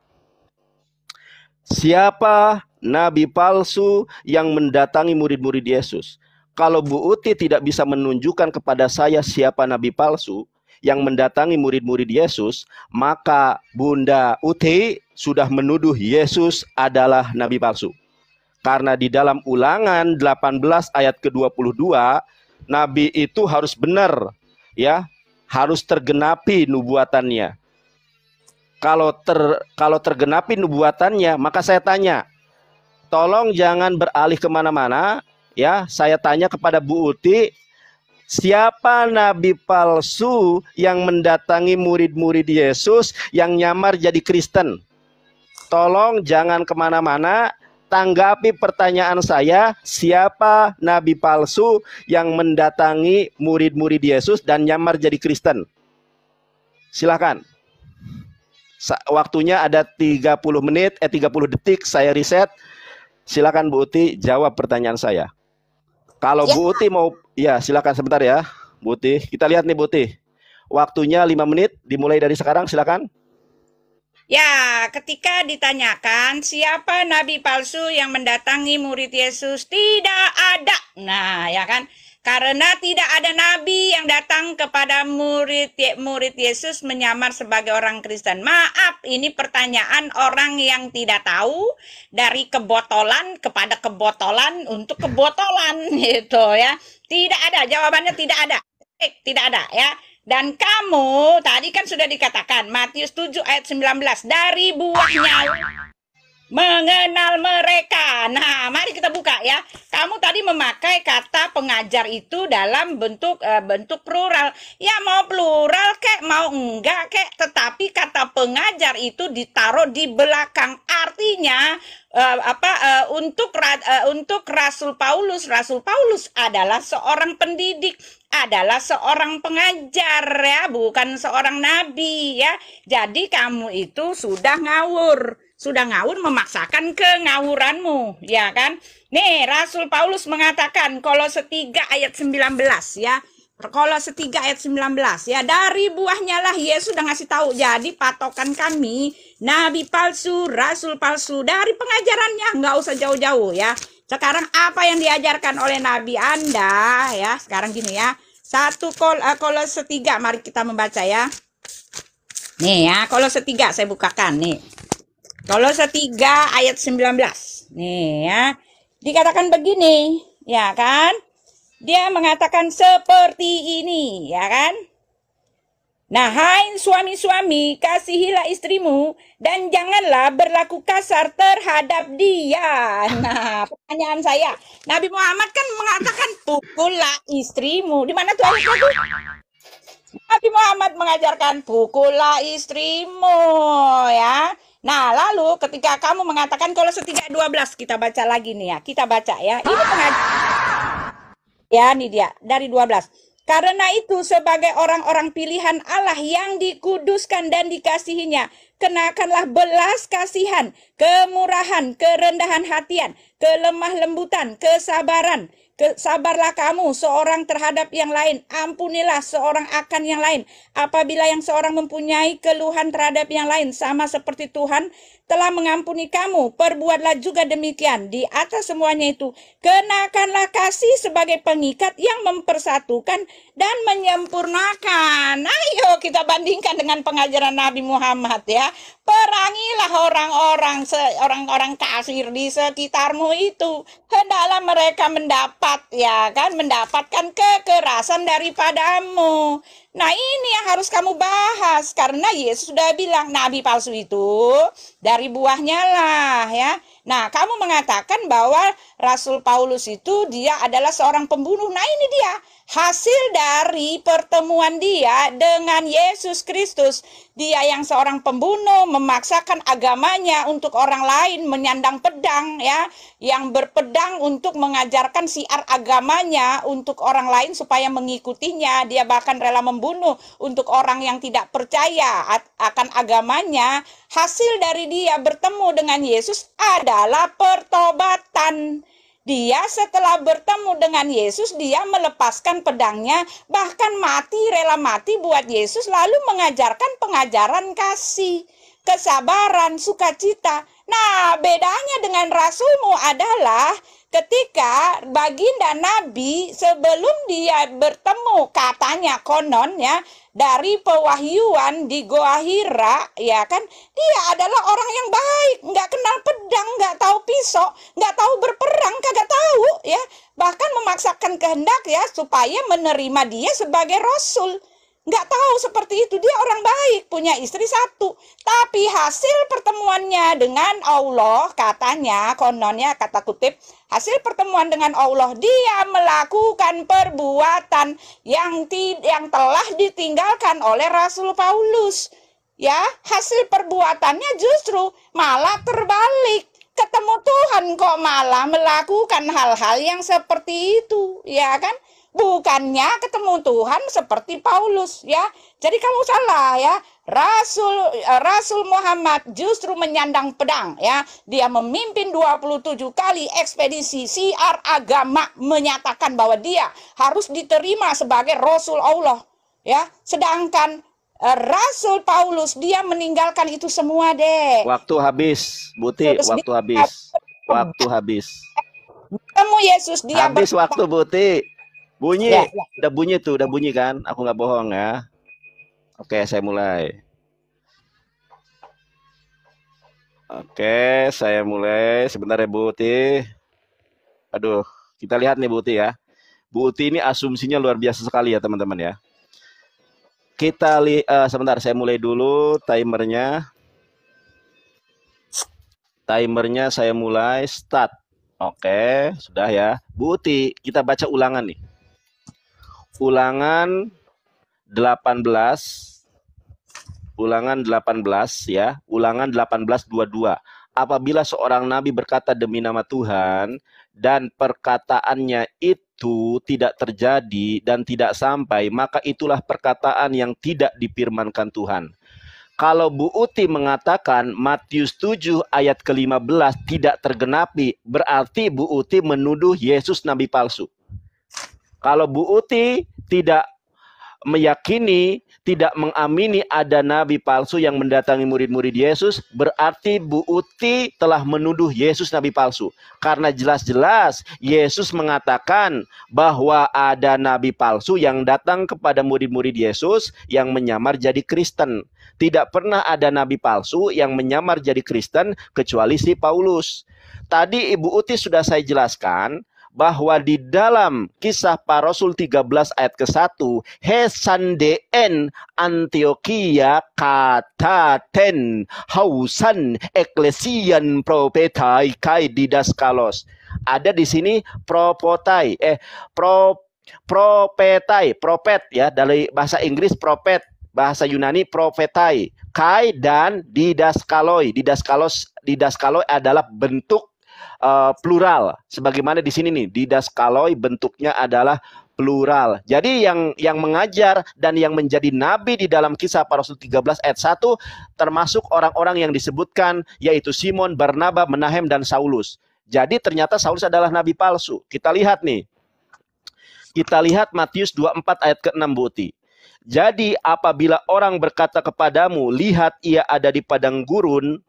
Siapa nabi palsu yang mendatangi murid-murid Yesus? Kalau Bu Uti tidak bisa menunjukkan kepada saya siapa nabi palsu yang mendatangi murid-murid Yesus, maka Bunda Uti sudah menuduh Yesus adalah nabi palsu. Karena di dalam ulangan 18 ayat ke-22, Nabi itu harus benar, ya, harus tergenapi nubuatannya. Kalau ter kalau tergenapi nubuatannya, maka saya tanya, tolong jangan beralih kemana-mana, ya. Saya tanya kepada Bu Uti, Siapa nabi palsu yang mendatangi murid-murid Yesus yang nyamar jadi Kristen? Tolong jangan kemana-mana, tanggapi pertanyaan saya, siapa nabi palsu yang mendatangi murid-murid Yesus dan nyamar jadi Kristen? Silakan. Waktunya ada 30 menit, eh 30 detik saya riset. Silakan Bu Uti jawab pertanyaan saya. Kalau ya. Bu Uti mau ya silakan sebentar ya. Bu Uti, kita lihat nih Bu Uti. Waktunya 5 menit dimulai dari sekarang silakan. Ya, ketika ditanyakan siapa nabi palsu yang mendatangi murid Yesus, tidak ada. Nah, ya kan? Karena tidak ada nabi yang datang kepada murid murid Yesus menyamar sebagai orang Kristen. Maaf, ini pertanyaan orang yang tidak tahu dari kebotolan kepada kebotolan untuk kebotolan [laughs] gitu ya. Tidak ada jawabannya tidak ada. Eh, tidak ada ya dan kamu tadi kan sudah dikatakan Matius 7 ayat 19 dari buahnya mengenal mereka. Nah, mari kita buka ya. Kamu tadi memakai kata pengajar itu dalam bentuk uh, bentuk plural. Ya mau plural kek, mau enggak kek, tetapi kata pengajar itu ditaruh di belakang. Artinya uh, apa uh, untuk uh, untuk Rasul Paulus, Rasul Paulus adalah seorang pendidik adalah seorang pengajar ya, bukan seorang nabi ya. Jadi kamu itu sudah ngawur, sudah ngawur memaksakan ke ngawuranmu ya kan? Nih, Rasul Paulus mengatakan kalau setiga ayat 19 ya. kalau setiga ayat 19 ya dari buahnya lah Yesus udah ngasih tahu jadi patokan kami nabi palsu rasul palsu dari pengajarannya nggak usah jauh-jauh ya sekarang apa yang diajarkan oleh Nabi Anda ya? Sekarang gini ya. Satu kol uh, kolose tiga mari kita membaca ya. Nih ya, kolose tiga saya bukakan nih. Kolose tiga ayat 19. Nih ya. Dikatakan begini, ya kan? Dia mengatakan seperti ini, ya kan? Nah, hai suami-suami, kasihilah istrimu dan janganlah berlaku kasar terhadap dia. Nah, pertanyaan saya, Nabi Muhammad kan mengatakan pukullah istrimu. Di mana tuh ayatnya tuh? Nabi Muhammad mengajarkan pukullah istrimu ya. Nah, lalu ketika kamu mengatakan kalau setiga 12 kita baca lagi nih ya. Kita baca ya. Ini pengajaran. Ya, ini dia dari 12. Karena itu sebagai orang-orang pilihan Allah yang dikuduskan dan dikasihinya, kenakanlah belas kasihan, kemurahan, kerendahan hatian, kelemah lembutan, kesabaran. Sabarlah kamu seorang terhadap yang lain, ampunilah seorang akan yang lain. Apabila yang seorang mempunyai keluhan terhadap yang lain, sama seperti Tuhan telah mengampuni kamu, perbuatlah juga demikian. Di atas semuanya itu, kenakanlah kasih sebagai pengikat yang mempersatukan dan menyempurnakan. Ayo kita bandingkan dengan pengajaran Nabi Muhammad ya. Perangilah orang-orang orang-orang kafir di sekitarmu itu. Hendaklah mereka mendapat ya kan mendapatkan kekerasan daripadamu. Nah ini yang harus kamu bahas karena Yesus sudah bilang nabi palsu itu dari buahnya lah ya. Nah kamu mengatakan bahwa Rasul Paulus itu dia adalah seorang pembunuh. Nah ini dia hasil dari pertemuan dia dengan Yesus Kristus. Dia yang seorang pembunuh memaksakan agamanya untuk orang lain menyandang pedang ya, yang berpedang untuk mengajarkan siar agamanya untuk orang lain supaya mengikutinya. Dia bahkan rela membunuh untuk orang yang tidak percaya akan agamanya. Hasil dari dia bertemu dengan Yesus adalah pertobatan dia setelah bertemu dengan Yesus, dia melepaskan pedangnya, bahkan mati, rela mati buat Yesus, lalu mengajarkan pengajaran kasih, kesabaran, sukacita. Nah, bedanya dengan rasulmu adalah ketika baginda Nabi sebelum dia bertemu katanya konon ya dari pewahyuan di Goa Hira ya kan dia adalah orang yang baik nggak kenal pedang nggak tahu pisau nggak tahu berperang kagak tahu ya bahkan memaksakan kehendak ya supaya menerima dia sebagai rasul nggak tahu seperti itu dia orang baik punya istri satu tapi hasil pertemuannya dengan Allah katanya kononnya kata kutip hasil pertemuan dengan Allah dia melakukan perbuatan yang ti yang telah ditinggalkan oleh Rasul Paulus ya hasil perbuatannya justru malah terbalik ketemu Tuhan kok malah melakukan hal-hal yang seperti itu ya kan bukannya ketemu Tuhan seperti Paulus ya. Jadi kamu salah ya. Rasul eh, Rasul Muhammad justru menyandang pedang ya. Dia memimpin 27 kali ekspedisi siar agama menyatakan bahwa dia harus diterima sebagai Rasul Allah ya. Sedangkan eh, Rasul Paulus dia meninggalkan itu semua deh. Waktu habis, Buti, Terus waktu habis. Waktu habis. Kamu Yesus dia habis waktu Buti. Bunyi, ya, ya. udah bunyi tuh, udah bunyi kan? Aku nggak bohong ya. Oke, saya mulai. Oke, saya mulai. Sebentar ya Bu Uti. Aduh, kita lihat nih Bu Uti ya. Bu Uti ini asumsinya luar biasa sekali ya teman-teman ya. Kita li uh, sebentar saya mulai dulu timernya. Timernya saya mulai start. Oke, sudah ya. Bu Uti, kita baca ulangan nih ulangan 18 ulangan 18 ya, ulangan 1822. Apabila seorang nabi berkata demi nama Tuhan dan perkataannya itu tidak terjadi dan tidak sampai, maka itulah perkataan yang tidak dipirmankan Tuhan. Kalau Bu Uti mengatakan Matius 7 ayat ke-15 tidak tergenapi, berarti Bu Uti menuduh Yesus nabi palsu. Kalau Bu Uti tidak meyakini, tidak mengamini ada nabi palsu yang mendatangi murid-murid Yesus, berarti Bu Uti telah menuduh Yesus nabi palsu. Karena jelas-jelas Yesus mengatakan bahwa ada nabi palsu yang datang kepada murid-murid Yesus yang menyamar jadi Kristen. Tidak pernah ada nabi palsu yang menyamar jadi Kristen kecuali si Paulus. Tadi Ibu Uti sudah saya jelaskan bahwa di dalam kisah para rasul 13 ayat ke-1 hesandeen antioquia kataten hausan eklesian propetai kai didas kalos ada di sini propotai eh pro propetai propet ya dari bahasa Inggris propet bahasa Yunani propetai kai dan didaskaloi didaskalos didaskaloi adalah bentuk uh, plural. Sebagaimana di sini nih, di daskaloi bentuknya adalah plural. Jadi yang yang mengajar dan yang menjadi nabi di dalam kisah para rasul 13 ayat 1 termasuk orang-orang yang disebutkan yaitu Simon, Barnaba, Menahem dan Saulus. Jadi ternyata Saulus adalah nabi palsu. Kita lihat nih. Kita lihat Matius 24 ayat ke-6 Buti. Jadi apabila orang berkata kepadamu, lihat ia ada di padang gurun,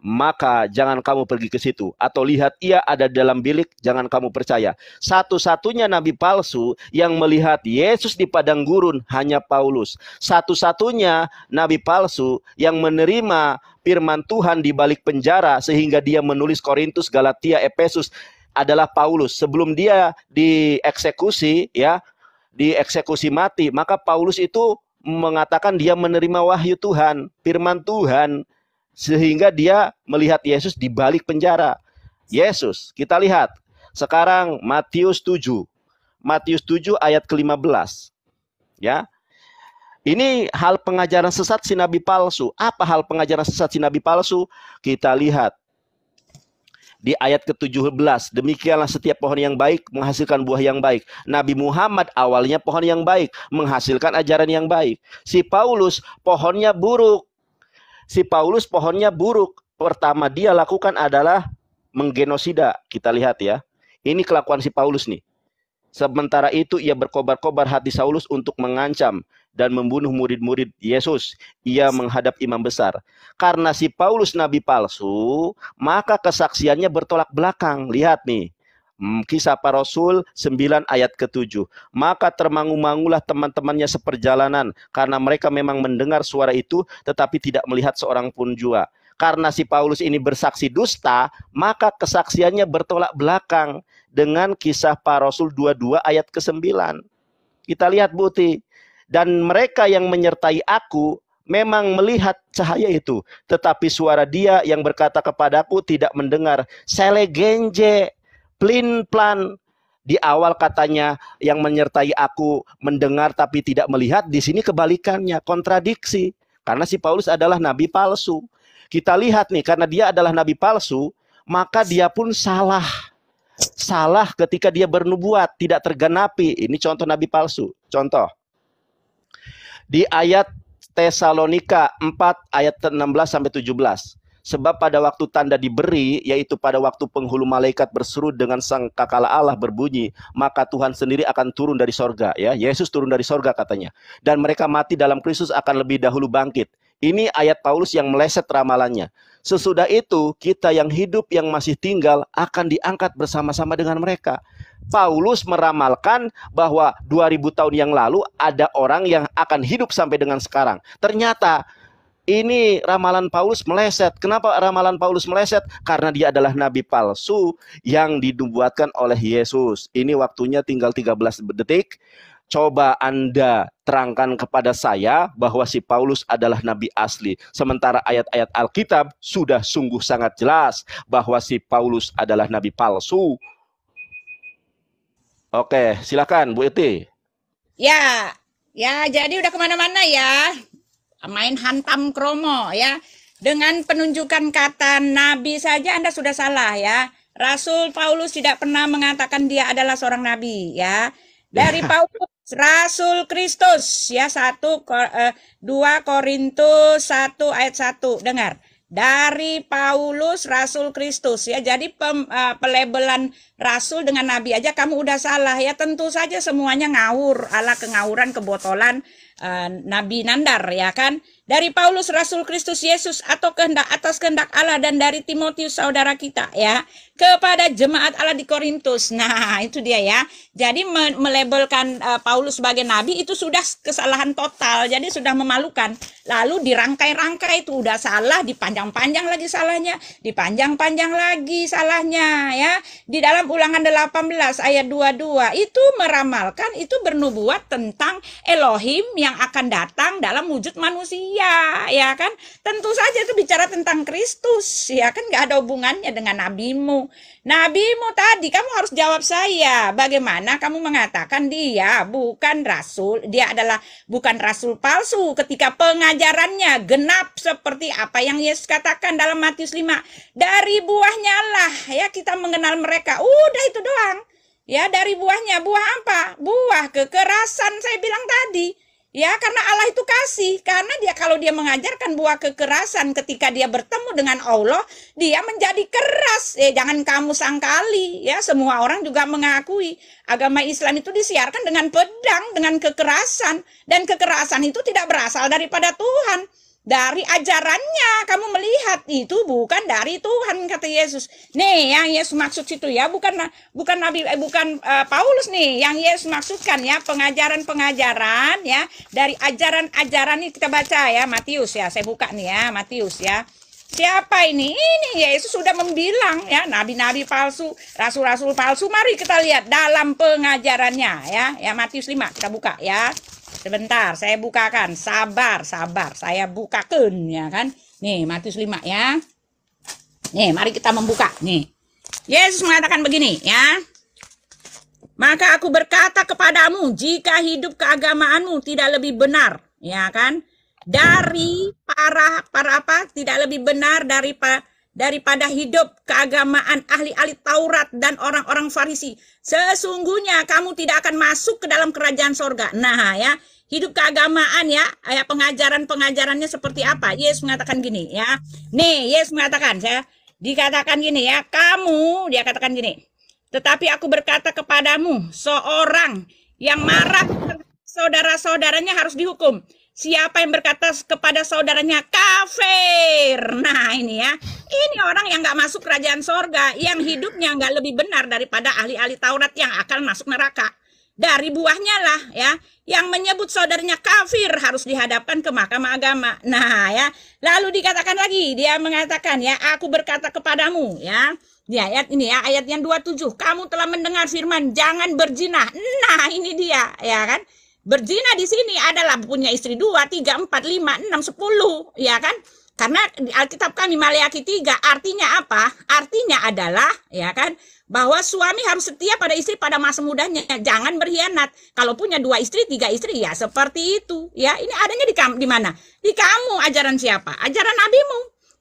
maka jangan kamu pergi ke situ. Atau lihat ia ada dalam bilik, jangan kamu percaya. Satu-satunya nabi palsu yang melihat Yesus di padang gurun hanya Paulus. Satu-satunya nabi palsu yang menerima firman Tuhan di balik penjara sehingga dia menulis Korintus, Galatia, Efesus adalah Paulus. Sebelum dia dieksekusi ya, dieksekusi mati, maka Paulus itu mengatakan dia menerima wahyu Tuhan, firman Tuhan sehingga dia melihat Yesus di balik penjara. Yesus, kita lihat sekarang Matius 7. Matius 7 ayat ke-15. Ya. Ini hal pengajaran sesat si nabi palsu. Apa hal pengajaran sesat si nabi palsu? Kita lihat di ayat ke-17. Demikianlah setiap pohon yang baik menghasilkan buah yang baik. Nabi Muhammad awalnya pohon yang baik, menghasilkan ajaran yang baik. Si Paulus pohonnya buruk, si Paulus pohonnya buruk. Pertama dia lakukan adalah menggenosida. Kita lihat ya. Ini kelakuan si Paulus nih. Sementara itu ia berkobar-kobar hati Saulus untuk mengancam dan membunuh murid-murid Yesus. Ia menghadap imam besar. Karena si Paulus nabi palsu, maka kesaksiannya bertolak belakang. Lihat nih. Hmm, kisah para Rasul 9 ayat ke-7. Maka termangu-mangulah teman-temannya seperjalanan karena mereka memang mendengar suara itu tetapi tidak melihat seorang pun jua. Karena si Paulus ini bersaksi dusta, maka kesaksiannya bertolak belakang dengan kisah para Rasul 22 ayat ke-9. Kita lihat bukti. Dan mereka yang menyertai aku memang melihat cahaya itu. Tetapi suara dia yang berkata kepadaku tidak mendengar. Selegenje Plin plan di awal katanya yang menyertai aku mendengar tapi tidak melihat, di sini kebalikannya, kontradiksi. Karena si Paulus adalah nabi palsu. Kita lihat nih, karena dia adalah nabi palsu, maka dia pun salah. Salah ketika dia bernubuat, tidak tergenapi. Ini contoh nabi palsu. Contoh. Di ayat Tesalonika 4 ayat 16 sampai 17. Sebab pada waktu tanda diberi, yaitu pada waktu penghulu malaikat berseru dengan sang kakala Allah berbunyi, maka Tuhan sendiri akan turun dari sorga. Ya, Yesus turun dari sorga katanya. Dan mereka mati dalam Kristus akan lebih dahulu bangkit. Ini ayat Paulus yang meleset ramalannya. Sesudah itu, kita yang hidup yang masih tinggal akan diangkat bersama-sama dengan mereka. Paulus meramalkan bahwa 2000 tahun yang lalu ada orang yang akan hidup sampai dengan sekarang. Ternyata ini ramalan Paulus meleset. Kenapa ramalan Paulus meleset? Karena dia adalah nabi palsu yang dibuatkan oleh Yesus. Ini waktunya tinggal 13 detik. Coba Anda terangkan kepada saya bahwa si Paulus adalah nabi asli. Sementara ayat-ayat Alkitab sudah sungguh sangat jelas bahwa si Paulus adalah nabi palsu. Oke, silakan Bu Iti. Ya, ya jadi udah kemana-mana ya main hantam kromo ya. Dengan penunjukan kata nabi saja Anda sudah salah ya. Rasul Paulus tidak pernah mengatakan dia adalah seorang nabi ya. Dari ya. Paulus Rasul Kristus ya satu eh, dua Korintus satu ayat satu Dengar. Dari Paulus Rasul Kristus ya. Jadi pem, uh, eh, pelebelan rasul dengan nabi aja kamu udah salah ya. Tentu saja semuanya ngawur ala kengawuran kebotolan Eh, Nabi Nandar ya kan dari Paulus Rasul Kristus Yesus atau kehendak atas kehendak Allah dan dari Timotius saudara kita ya kepada jemaat Allah di Korintus. Nah, itu dia ya. Jadi me uh, Paulus sebagai nabi itu sudah kesalahan total. Jadi sudah memalukan. Lalu dirangkai-rangkai itu udah salah, dipanjang-panjang lagi salahnya, dipanjang-panjang lagi salahnya ya. Di dalam Ulangan 18 ayat 22 itu meramalkan itu bernubuat tentang Elohim yang akan datang dalam wujud manusia saya ya kan tentu saja itu bicara tentang Kristus ya kan Gak ada hubungannya dengan nabimu nabimu tadi kamu harus jawab saya bagaimana kamu mengatakan dia bukan rasul dia adalah bukan rasul palsu ketika pengajarannya genap seperti apa yang Yesus katakan dalam Matius 5 dari buahnya lah ya kita mengenal mereka udah itu doang ya dari buahnya buah apa buah kekerasan saya bilang tadi Ya, karena Allah itu kasih. Karena dia kalau dia mengajarkan buah kekerasan ketika dia bertemu dengan Allah, dia menjadi keras. Eh, jangan kamu sangkali, ya. Semua orang juga mengakui agama Islam itu disiarkan dengan pedang, dengan kekerasan dan kekerasan itu tidak berasal daripada Tuhan dari ajarannya kamu melihat itu bukan dari Tuhan kata Yesus. Nih yang Yesus maksud situ ya bukan bukan Nabi eh, bukan uh, Paulus nih yang Yesus maksudkan ya pengajaran-pengajaran ya dari ajaran-ajaran ini kita baca ya Matius ya saya buka nih ya Matius ya. Siapa ini? Ini Yesus sudah membilang ya nabi-nabi palsu, rasul-rasul palsu. Mari kita lihat dalam pengajarannya ya. Ya Matius 5 kita buka ya. Sebentar, saya bukakan. Sabar, sabar. Saya bukakan ya kan. Nih, Matius 5 ya. Nih, mari kita membuka. Nih. Yesus mengatakan begini ya. Maka aku berkata kepadamu, jika hidup keagamaanmu tidak lebih benar, ya kan? Dari para para apa? Tidak lebih benar dari para daripada hidup keagamaan ahli-ahli Taurat dan orang-orang Farisi. Sesungguhnya kamu tidak akan masuk ke dalam kerajaan sorga. Nah ya, hidup keagamaan ya, ya pengajaran-pengajarannya seperti apa? Yesus mengatakan gini ya. Nih, Yesus mengatakan saya dikatakan gini ya, kamu dia katakan gini. Tetapi aku berkata kepadamu, seorang yang marah saudara-saudaranya harus dihukum Siapa yang berkata kepada saudaranya kafir? Nah ini ya, ini orang yang nggak masuk kerajaan sorga, yang hidupnya nggak lebih benar daripada ahli-ahli Taurat yang akan masuk neraka. Dari buahnya lah ya, yang menyebut saudaranya kafir harus dihadapkan ke mahkamah agama. Nah ya, lalu dikatakan lagi, dia mengatakan ya, aku berkata kepadamu ya, di ayat ini ya, ayat yang 27, kamu telah mendengar firman, jangan berjinah. Nah, ini dia, ya kan? Berzina di sini adalah punya istri dua, tiga, empat, lima, enam, sepuluh, ya kan? Karena di Alkitab kami di Maleakhi tiga, artinya apa? Artinya adalah, ya kan, bahwa suami harus setia pada istri pada masa mudanya, jangan berkhianat. Kalau punya dua istri, tiga istri, ya seperti itu, ya. Ini adanya di kamu, di mana? Di kamu ajaran siapa? Ajaran nabimu.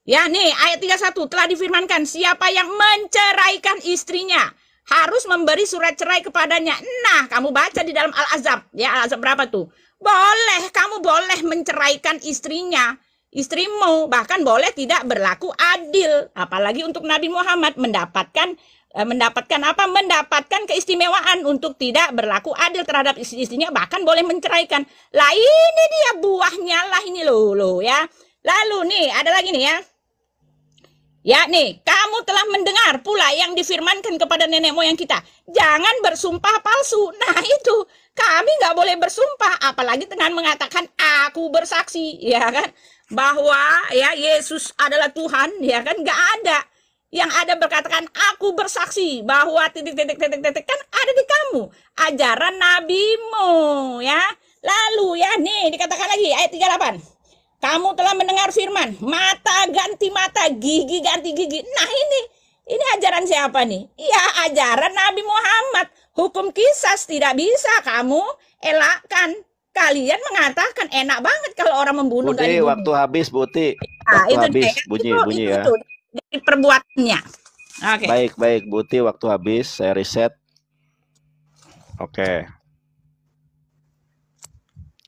Ya, nih ayat 31 telah difirmankan, siapa yang menceraikan istrinya harus memberi surat cerai kepadanya. Nah, kamu baca di dalam Al-Azab, ya Al-Azab berapa tuh? Boleh, kamu boleh menceraikan istrinya, istrimu, bahkan boleh tidak berlaku adil, apalagi untuk Nabi Muhammad mendapatkan eh, mendapatkan apa? Mendapatkan keistimewaan untuk tidak berlaku adil terhadap istri-istrinya, bahkan boleh menceraikan. Lah ini dia buahnya lah ini loh, loh ya. Lalu nih, ada lagi nih ya yakni kamu telah mendengar pula yang difirmankan kepada nenek moyang kita. Jangan bersumpah palsu. Nah itu, kami nggak boleh bersumpah. Apalagi dengan mengatakan aku bersaksi. Ya kan? Bahwa ya Yesus adalah Tuhan. Ya kan? Nggak ada. Yang ada berkatakan aku bersaksi bahwa titik-titik-titik-titik kan ada di kamu. Ajaran nabimu ya. Lalu ya nih dikatakan lagi ayat 38. Kamu telah mendengar firman, mata ganti mata, gigi ganti gigi. Nah ini, ini ajaran siapa nih? Ya ajaran Nabi Muhammad. Hukum kisas tidak bisa kamu elakkan. Kalian mengatakan enak banget kalau orang membunuh. Buti, waktu habis, Buti. Nah, iya, waktu itu habis, deh. bunyi, itu, bunyi itu, ya. Itu, dari perbuatannya. Okay. Baik, baik, Buti, waktu habis, saya reset. Oke. Okay.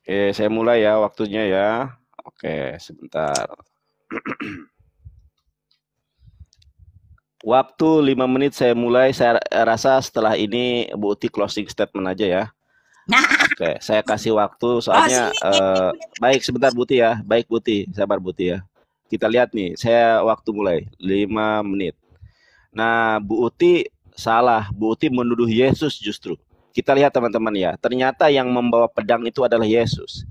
Eh, Oke, saya mulai ya waktunya ya. Oke, sebentar. Waktu 5 menit saya mulai, saya rasa setelah ini Bu Uti closing statement aja ya. Oke, saya kasih waktu soalnya oh, uh, baik sebentar Buti ya, baik Buti, sabar Buti ya. Kita lihat nih, saya waktu mulai 5 menit. Nah, Bu Uti salah, Bu Uti menuduh Yesus justru. Kita lihat teman-teman ya, ternyata yang membawa pedang itu adalah Yesus.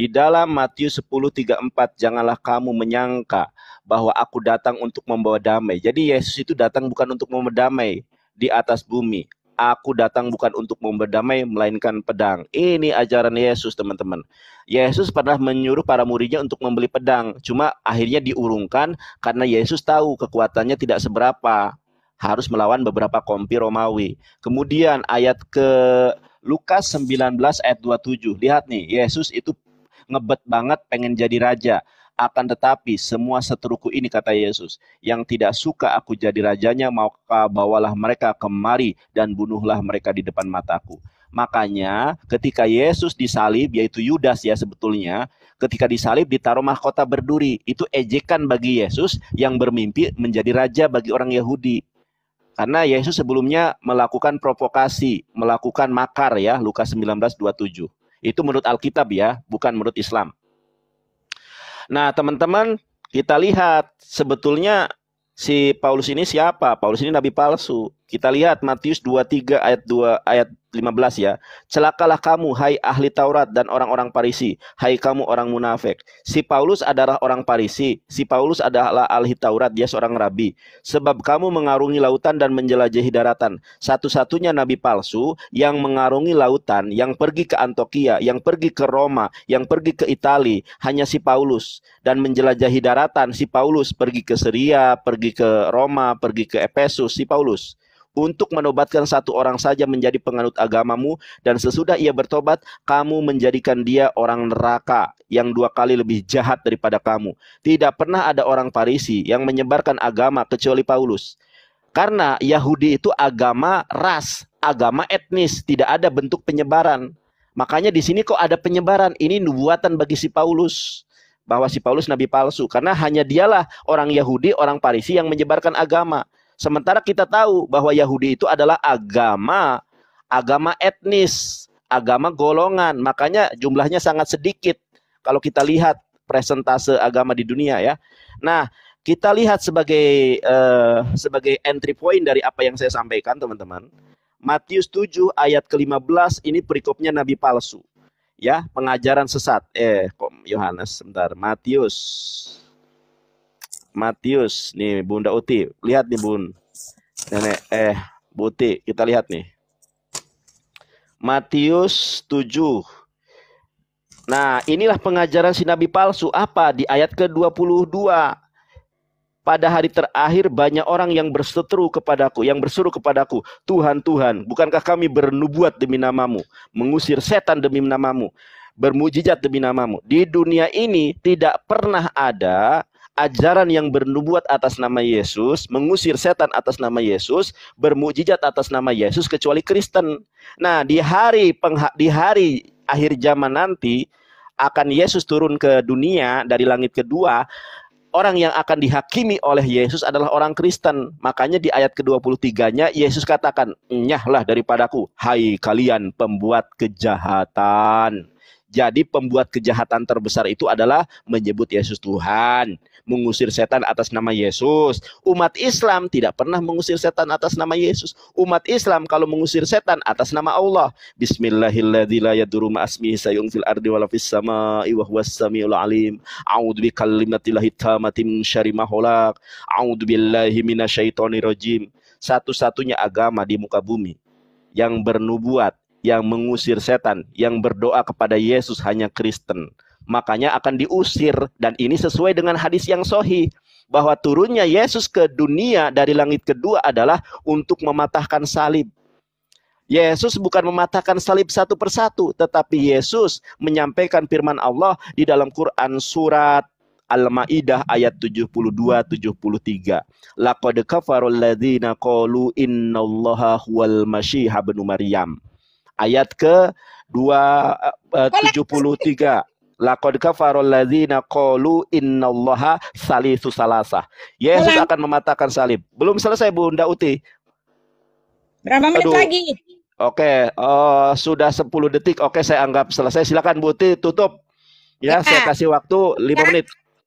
Di dalam Matius 10:34 janganlah kamu menyangka bahwa aku datang untuk membawa damai. Jadi Yesus itu datang bukan untuk membawa damai di atas bumi. Aku datang bukan untuk membawa damai melainkan pedang. Ini ajaran Yesus, teman-teman. Yesus pernah menyuruh para muridnya untuk membeli pedang, cuma akhirnya diurungkan karena Yesus tahu kekuatannya tidak seberapa. Harus melawan beberapa kompi Romawi. Kemudian ayat ke Lukas 19 ayat 27. Lihat nih, Yesus itu ngebet banget pengen jadi raja. Akan tetapi semua seteruku ini kata Yesus, yang tidak suka aku jadi rajanya, maka bawalah mereka kemari dan bunuhlah mereka di depan mataku. Makanya ketika Yesus disalib, yaitu Yudas ya sebetulnya, ketika disalib ditaruh mahkota berduri. Itu ejekan bagi Yesus yang bermimpi menjadi raja bagi orang Yahudi. Karena Yesus sebelumnya melakukan provokasi, melakukan makar ya, Lukas 19:27. Itu menurut Alkitab ya, bukan menurut Islam. Nah, teman-teman, kita lihat sebetulnya si Paulus ini siapa? Paulus ini nabi palsu. Kita lihat Matius 23 ayat 2 ayat 15 ya. Celakalah kamu hai ahli Taurat dan orang-orang Parisi, hai kamu orang munafik. Si Paulus adalah orang Parisi, si Paulus adalah ahli Taurat, dia seorang rabi. Sebab kamu mengarungi lautan dan menjelajahi daratan. Satu-satunya nabi palsu yang mengarungi lautan, yang pergi ke Antokia, yang pergi ke Roma, yang pergi ke Itali, hanya si Paulus dan menjelajahi daratan si Paulus pergi ke Syria, pergi ke Roma, pergi ke Efesus si Paulus untuk menobatkan satu orang saja menjadi penganut agamamu dan sesudah ia bertobat kamu menjadikan dia orang neraka yang dua kali lebih jahat daripada kamu. Tidak pernah ada orang Farisi yang menyebarkan agama kecuali Paulus. Karena Yahudi itu agama ras, agama etnis, tidak ada bentuk penyebaran. Makanya di sini kok ada penyebaran. Ini nubuatan bagi si Paulus bahwa si Paulus nabi palsu karena hanya dialah orang Yahudi, orang Parisi yang menyebarkan agama. Sementara kita tahu bahwa Yahudi itu adalah agama, agama etnis, agama golongan. Makanya jumlahnya sangat sedikit kalau kita lihat presentase agama di dunia ya. Nah, kita lihat sebagai uh, sebagai entry point dari apa yang saya sampaikan teman-teman. Matius 7 ayat ke-15 ini perikopnya nabi palsu. Ya, pengajaran sesat. Eh, kom Yohanes sebentar. Matius Matius nih Bunda Uti. Lihat nih Bun. Nenek eh Bu Uti, kita lihat nih. Matius 7. Nah, inilah pengajaran si nabi palsu apa di ayat ke-22. Pada hari terakhir banyak orang yang berseteru kepadaku, yang berseru kepadaku, Tuhan, Tuhan, bukankah kami bernubuat demi namamu, mengusir setan demi namamu, bermujizat demi namamu. Di dunia ini tidak pernah ada ajaran yang bernubuat atas nama Yesus, mengusir setan atas nama Yesus, bermujizat atas nama Yesus kecuali Kristen. Nah, di hari pengha di hari akhir zaman nanti akan Yesus turun ke dunia dari langit kedua, orang yang akan dihakimi oleh Yesus adalah orang Kristen. Makanya di ayat ke-23-nya Yesus katakan, "Nyahlah daripadaku, hai kalian pembuat kejahatan." Jadi pembuat kejahatan terbesar itu adalah menyebut Yesus Tuhan, mengusir setan atas nama Yesus. Umat Islam tidak pernah mengusir setan atas nama Yesus. Umat Islam kalau mengusir setan atas nama Allah. Bismillahirrahmanirrahim. Satu-satunya agama di muka bumi yang bernubuat yang mengusir setan, yang berdoa kepada Yesus hanya Kristen. Makanya akan diusir dan ini sesuai dengan hadis yang sohi bahwa turunnya Yesus ke dunia dari langit kedua adalah untuk mematahkan salib. Yesus bukan mematahkan salib satu persatu, tetapi Yesus menyampaikan firman Allah di dalam Quran surat Al-Maidah ayat 72 73. Laqad kafarul ladzina qalu innallaha huwal masih ibnu Maryam ayat ke 273. Eh, eh, Laqad kafarul ladzina qalu innallaha salisu salasa. Yesus akan mematahkan salib. Belum selesai Bunda Uti. Berapa menit Aduh. lagi? Oke, uh, sudah 10 detik. Oke, saya anggap selesai. Silakan Bu Uti tutup. Ya, ya. saya kasih waktu 5 ya. menit.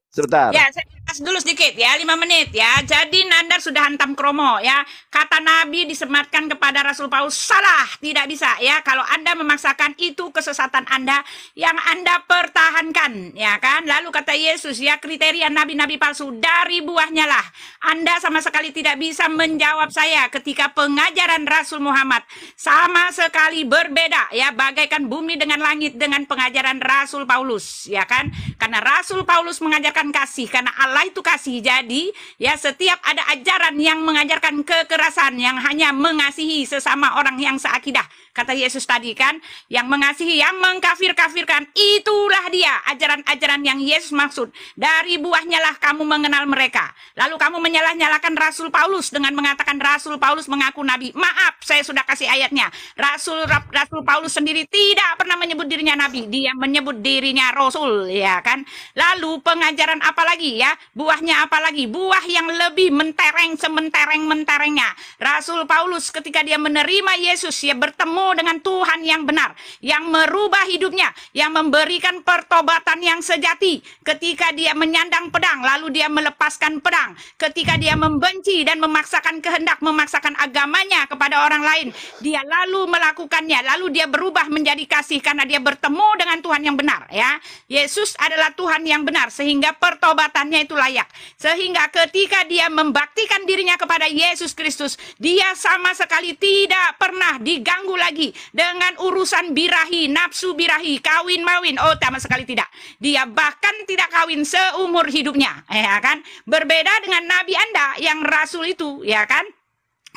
Sebentar. Ya, saya ringkas dulu sedikit ya, 5 menit ya. Jadi Nandar sudah hantam kromo ya. Kata Nabi disematkan kepada Rasul Paulus salah, tidak bisa ya. Kalau Anda memaksakan itu kesesatan Anda yang Anda pertahankan ya kan. Lalu kata Yesus ya kriteria nabi-nabi palsu dari buahnya lah. Anda sama sekali tidak bisa menjawab saya ketika pengajaran Rasul Muhammad sama sekali berbeda ya bagaikan bumi dengan langit dengan pengajaran Rasul Paulus ya kan. Karena Rasul Paulus mengajarkan kasih karena Allah Nah, itu kasih. Jadi, ya setiap ada ajaran yang mengajarkan kekerasan yang hanya mengasihi sesama orang yang seakidah Kata Yesus tadi kan, yang mengasihi, yang mengkafir-kafirkan, itulah dia ajaran-ajaran yang Yesus maksud. Dari buahnya lah kamu mengenal mereka. Lalu kamu menyalah-nyalakan Rasul Paulus dengan mengatakan Rasul Paulus mengaku nabi. Maaf, saya sudah kasih ayatnya. Rasul Rasul Paulus sendiri tidak pernah menyebut dirinya nabi, dia menyebut dirinya rasul, ya kan? Lalu pengajaran apa lagi ya? Buahnya apa lagi? Buah yang lebih mentereng sementereng-menterengnya. Rasul Paulus ketika dia menerima Yesus, ya bertemu dengan Tuhan yang benar, yang merubah hidupnya, yang memberikan pertobatan yang sejati. Ketika dia menyandang pedang, lalu dia melepaskan pedang. Ketika dia membenci dan memaksakan kehendak, memaksakan agamanya kepada orang lain, dia lalu melakukannya, lalu dia berubah menjadi kasih karena dia bertemu dengan Tuhan yang benar, ya. Yesus adalah Tuhan yang benar sehingga pertobatannya itu layak. Sehingga ketika dia membaktikan dirinya kepada Yesus Kristus, dia sama sekali tidak pernah diganggu lagi lagi dengan urusan birahi, nafsu birahi, kawin mawin. Oh, sama sekali tidak. Dia bahkan tidak kawin seumur hidupnya, ya kan? Berbeda dengan nabi Anda yang rasul itu, ya kan?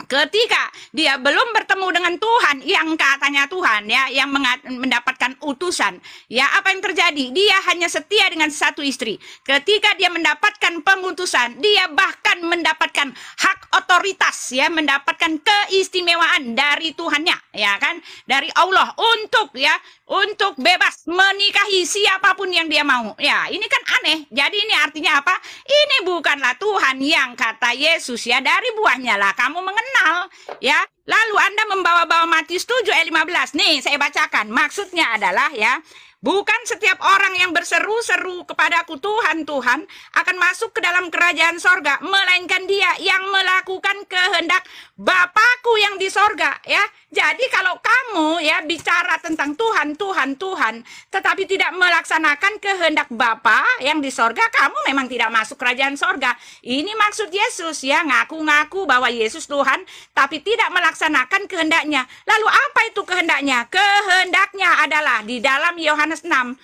ketika dia belum bertemu dengan Tuhan yang katanya Tuhan ya yang mendapatkan utusan ya apa yang terjadi dia hanya setia dengan satu istri ketika dia mendapatkan pengutusan dia bahkan mendapatkan hak otoritas ya mendapatkan keistimewaan dari Tuhannya ya kan dari Allah untuk ya untuk bebas menikahi siapapun yang dia mau. Ya, ini kan aneh. Jadi ini artinya apa? Ini bukanlah Tuhan yang kata Yesus ya dari buahnya lah kamu mengenal ya. Lalu Anda membawa-bawa Matius 7 ayat 15. Nih, saya bacakan. Maksudnya adalah ya, Bukan setiap orang yang berseru-seru kepada Tuhan, Tuhan akan masuk ke dalam kerajaan sorga, melainkan dia yang melakukan kehendak Bapakku yang di sorga, ya. Jadi kalau kamu ya bicara tentang Tuhan, Tuhan, Tuhan, tetapi tidak melaksanakan kehendak Bapa yang di sorga, kamu memang tidak masuk kerajaan sorga. Ini maksud Yesus ya, ngaku-ngaku bahwa Yesus Tuhan, tapi tidak melaksanakan kehendaknya. Lalu apa itu kehendaknya? Kehendaknya adalah di dalam Yohanes E minus 6.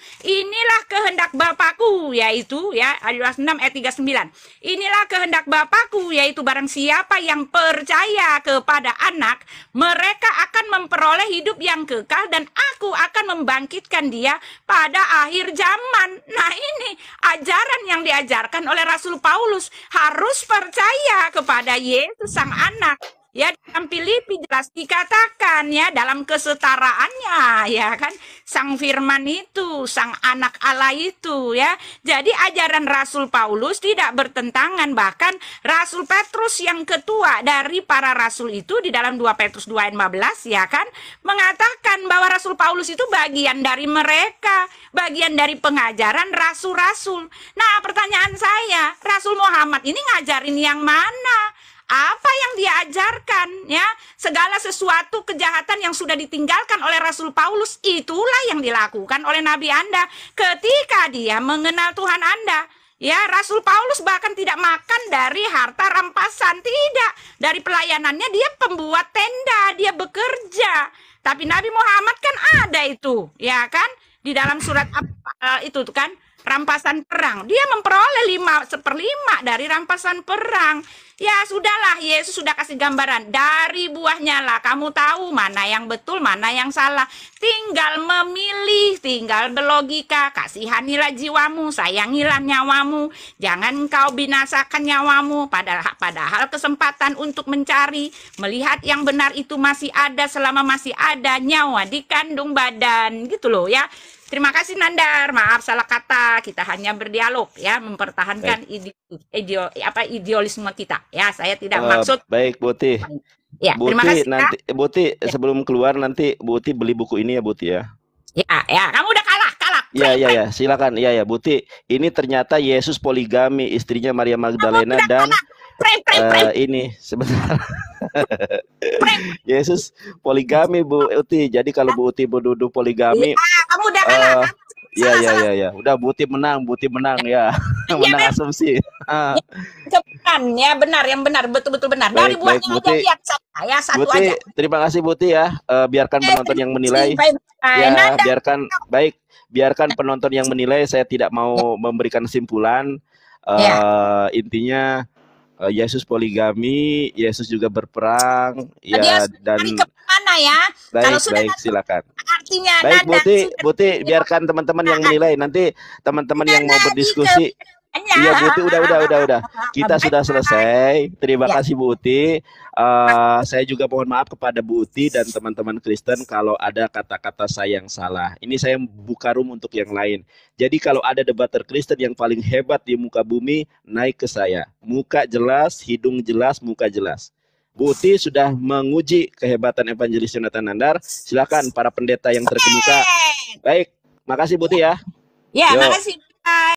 Inilah kehendak Bapakku, yaitu ya, Yohanes 6 ayat 39. Inilah kehendak Bapakku, yaitu barang siapa yang percaya kepada anak, mereka akan memperoleh hidup yang kekal dan aku akan membangkitkan dia pada akhir zaman. Nah ini ajaran yang diajarkan oleh Rasul Paulus harus percaya kepada Yesus sang anak ya dalam Filipi jelas dikatakan ya dalam kesetaraannya ya kan sang firman itu sang anak Allah itu ya jadi ajaran Rasul Paulus tidak bertentangan bahkan Rasul Petrus yang ketua dari para rasul itu di dalam 2 Petrus 2 ayat 15 ya kan mengatakan bahwa Rasul Paulus itu bagian dari mereka bagian dari pengajaran rasul-rasul nah pertanyaan saya Rasul Muhammad ini ngajarin yang mana apa yang dia ajarkan ya segala sesuatu kejahatan yang sudah ditinggalkan oleh Rasul Paulus itulah yang dilakukan oleh nabi Anda ketika dia mengenal Tuhan Anda ya Rasul Paulus bahkan tidak makan dari harta rampasan tidak dari pelayanannya dia pembuat tenda dia bekerja tapi Nabi Muhammad kan ada itu ya kan di dalam surat apa eh, itu kan rampasan perang. Dia memperoleh lima seperlima dari rampasan perang. Ya sudahlah, Yesus sudah kasih gambaran dari buahnya lah. Kamu tahu mana yang betul, mana yang salah. Tinggal memilih, tinggal berlogika. Kasihanilah jiwamu, sayangilah nyawamu. Jangan kau binasakan nyawamu. Padahal, padahal kesempatan untuk mencari, melihat yang benar itu masih ada selama masih ada nyawa di kandung badan, gitu loh ya. Terima kasih Nandar, maaf salah kata. Kita hanya berdialog ya, mempertahankan ide, ideo, apa idealisme kita. Ya, saya tidak uh, maksud. Baik, Buti. Ya, Buti, terima kasih. Nanti eh, ya. Buti sebelum keluar nanti Buti beli buku ini ya, Buti ya. Ya, ya, kamu udah kalah, kalah. Ya, ya, ya, silakan. Ya, ya, Buti. Ini ternyata Yesus poligami, istrinya Maria Magdalena kamu dan kalah. Prem, prem, prem. Uh, ini sebentar. [laughs] Yesus poligami Bu Uti. Jadi kalau Bu Uti berduduk poligami, iya. Kamu udah kalah. Uh, Iya iya iya ya. udah Buti menang, Buti menang ya. ya [laughs] menang kan? asumsi. Iya, ah. Cepetan ya benar yang benar betul-betul benar. Baik, Dari buahnya Buti. aja lihat satu ya satu Buti, aja. Terima kasih Buti ya. Uh, biarkan penonton yang menilai. Ya, biarkan baik, biarkan penonton yang menilai. Saya tidak mau ya. memberikan simpulan. Uh, ya. Eh, intinya uh, Yesus poligami, Yesus juga berperang ya dan Nana ya. Baik, Kalau sudah baik, silakan. Artinya baik, Nana. Buti, Buti biarkan teman-teman yang menilai nanti teman-teman yang mau berdiskusi. Iya Bu Uti udah udah udah udah. Kita sudah selesai. Terima ya. kasih Bu Uti. Uh, eh, saya juga mohon maaf kepada Bu Uti dan teman-teman Kristen kalau ada kata-kata saya yang salah. Ini saya buka room untuk yang lain. Jadi kalau ada debater Kristen yang paling hebat di muka bumi, naik ke saya. Muka jelas, hidung jelas, muka jelas. Bu sudah menguji kehebatan evangelis Jonathan Nandar. Silakan para pendeta yang terkemuka. Baik, makasih Bu Uti ya. Ya, Yo. makasih. Bye.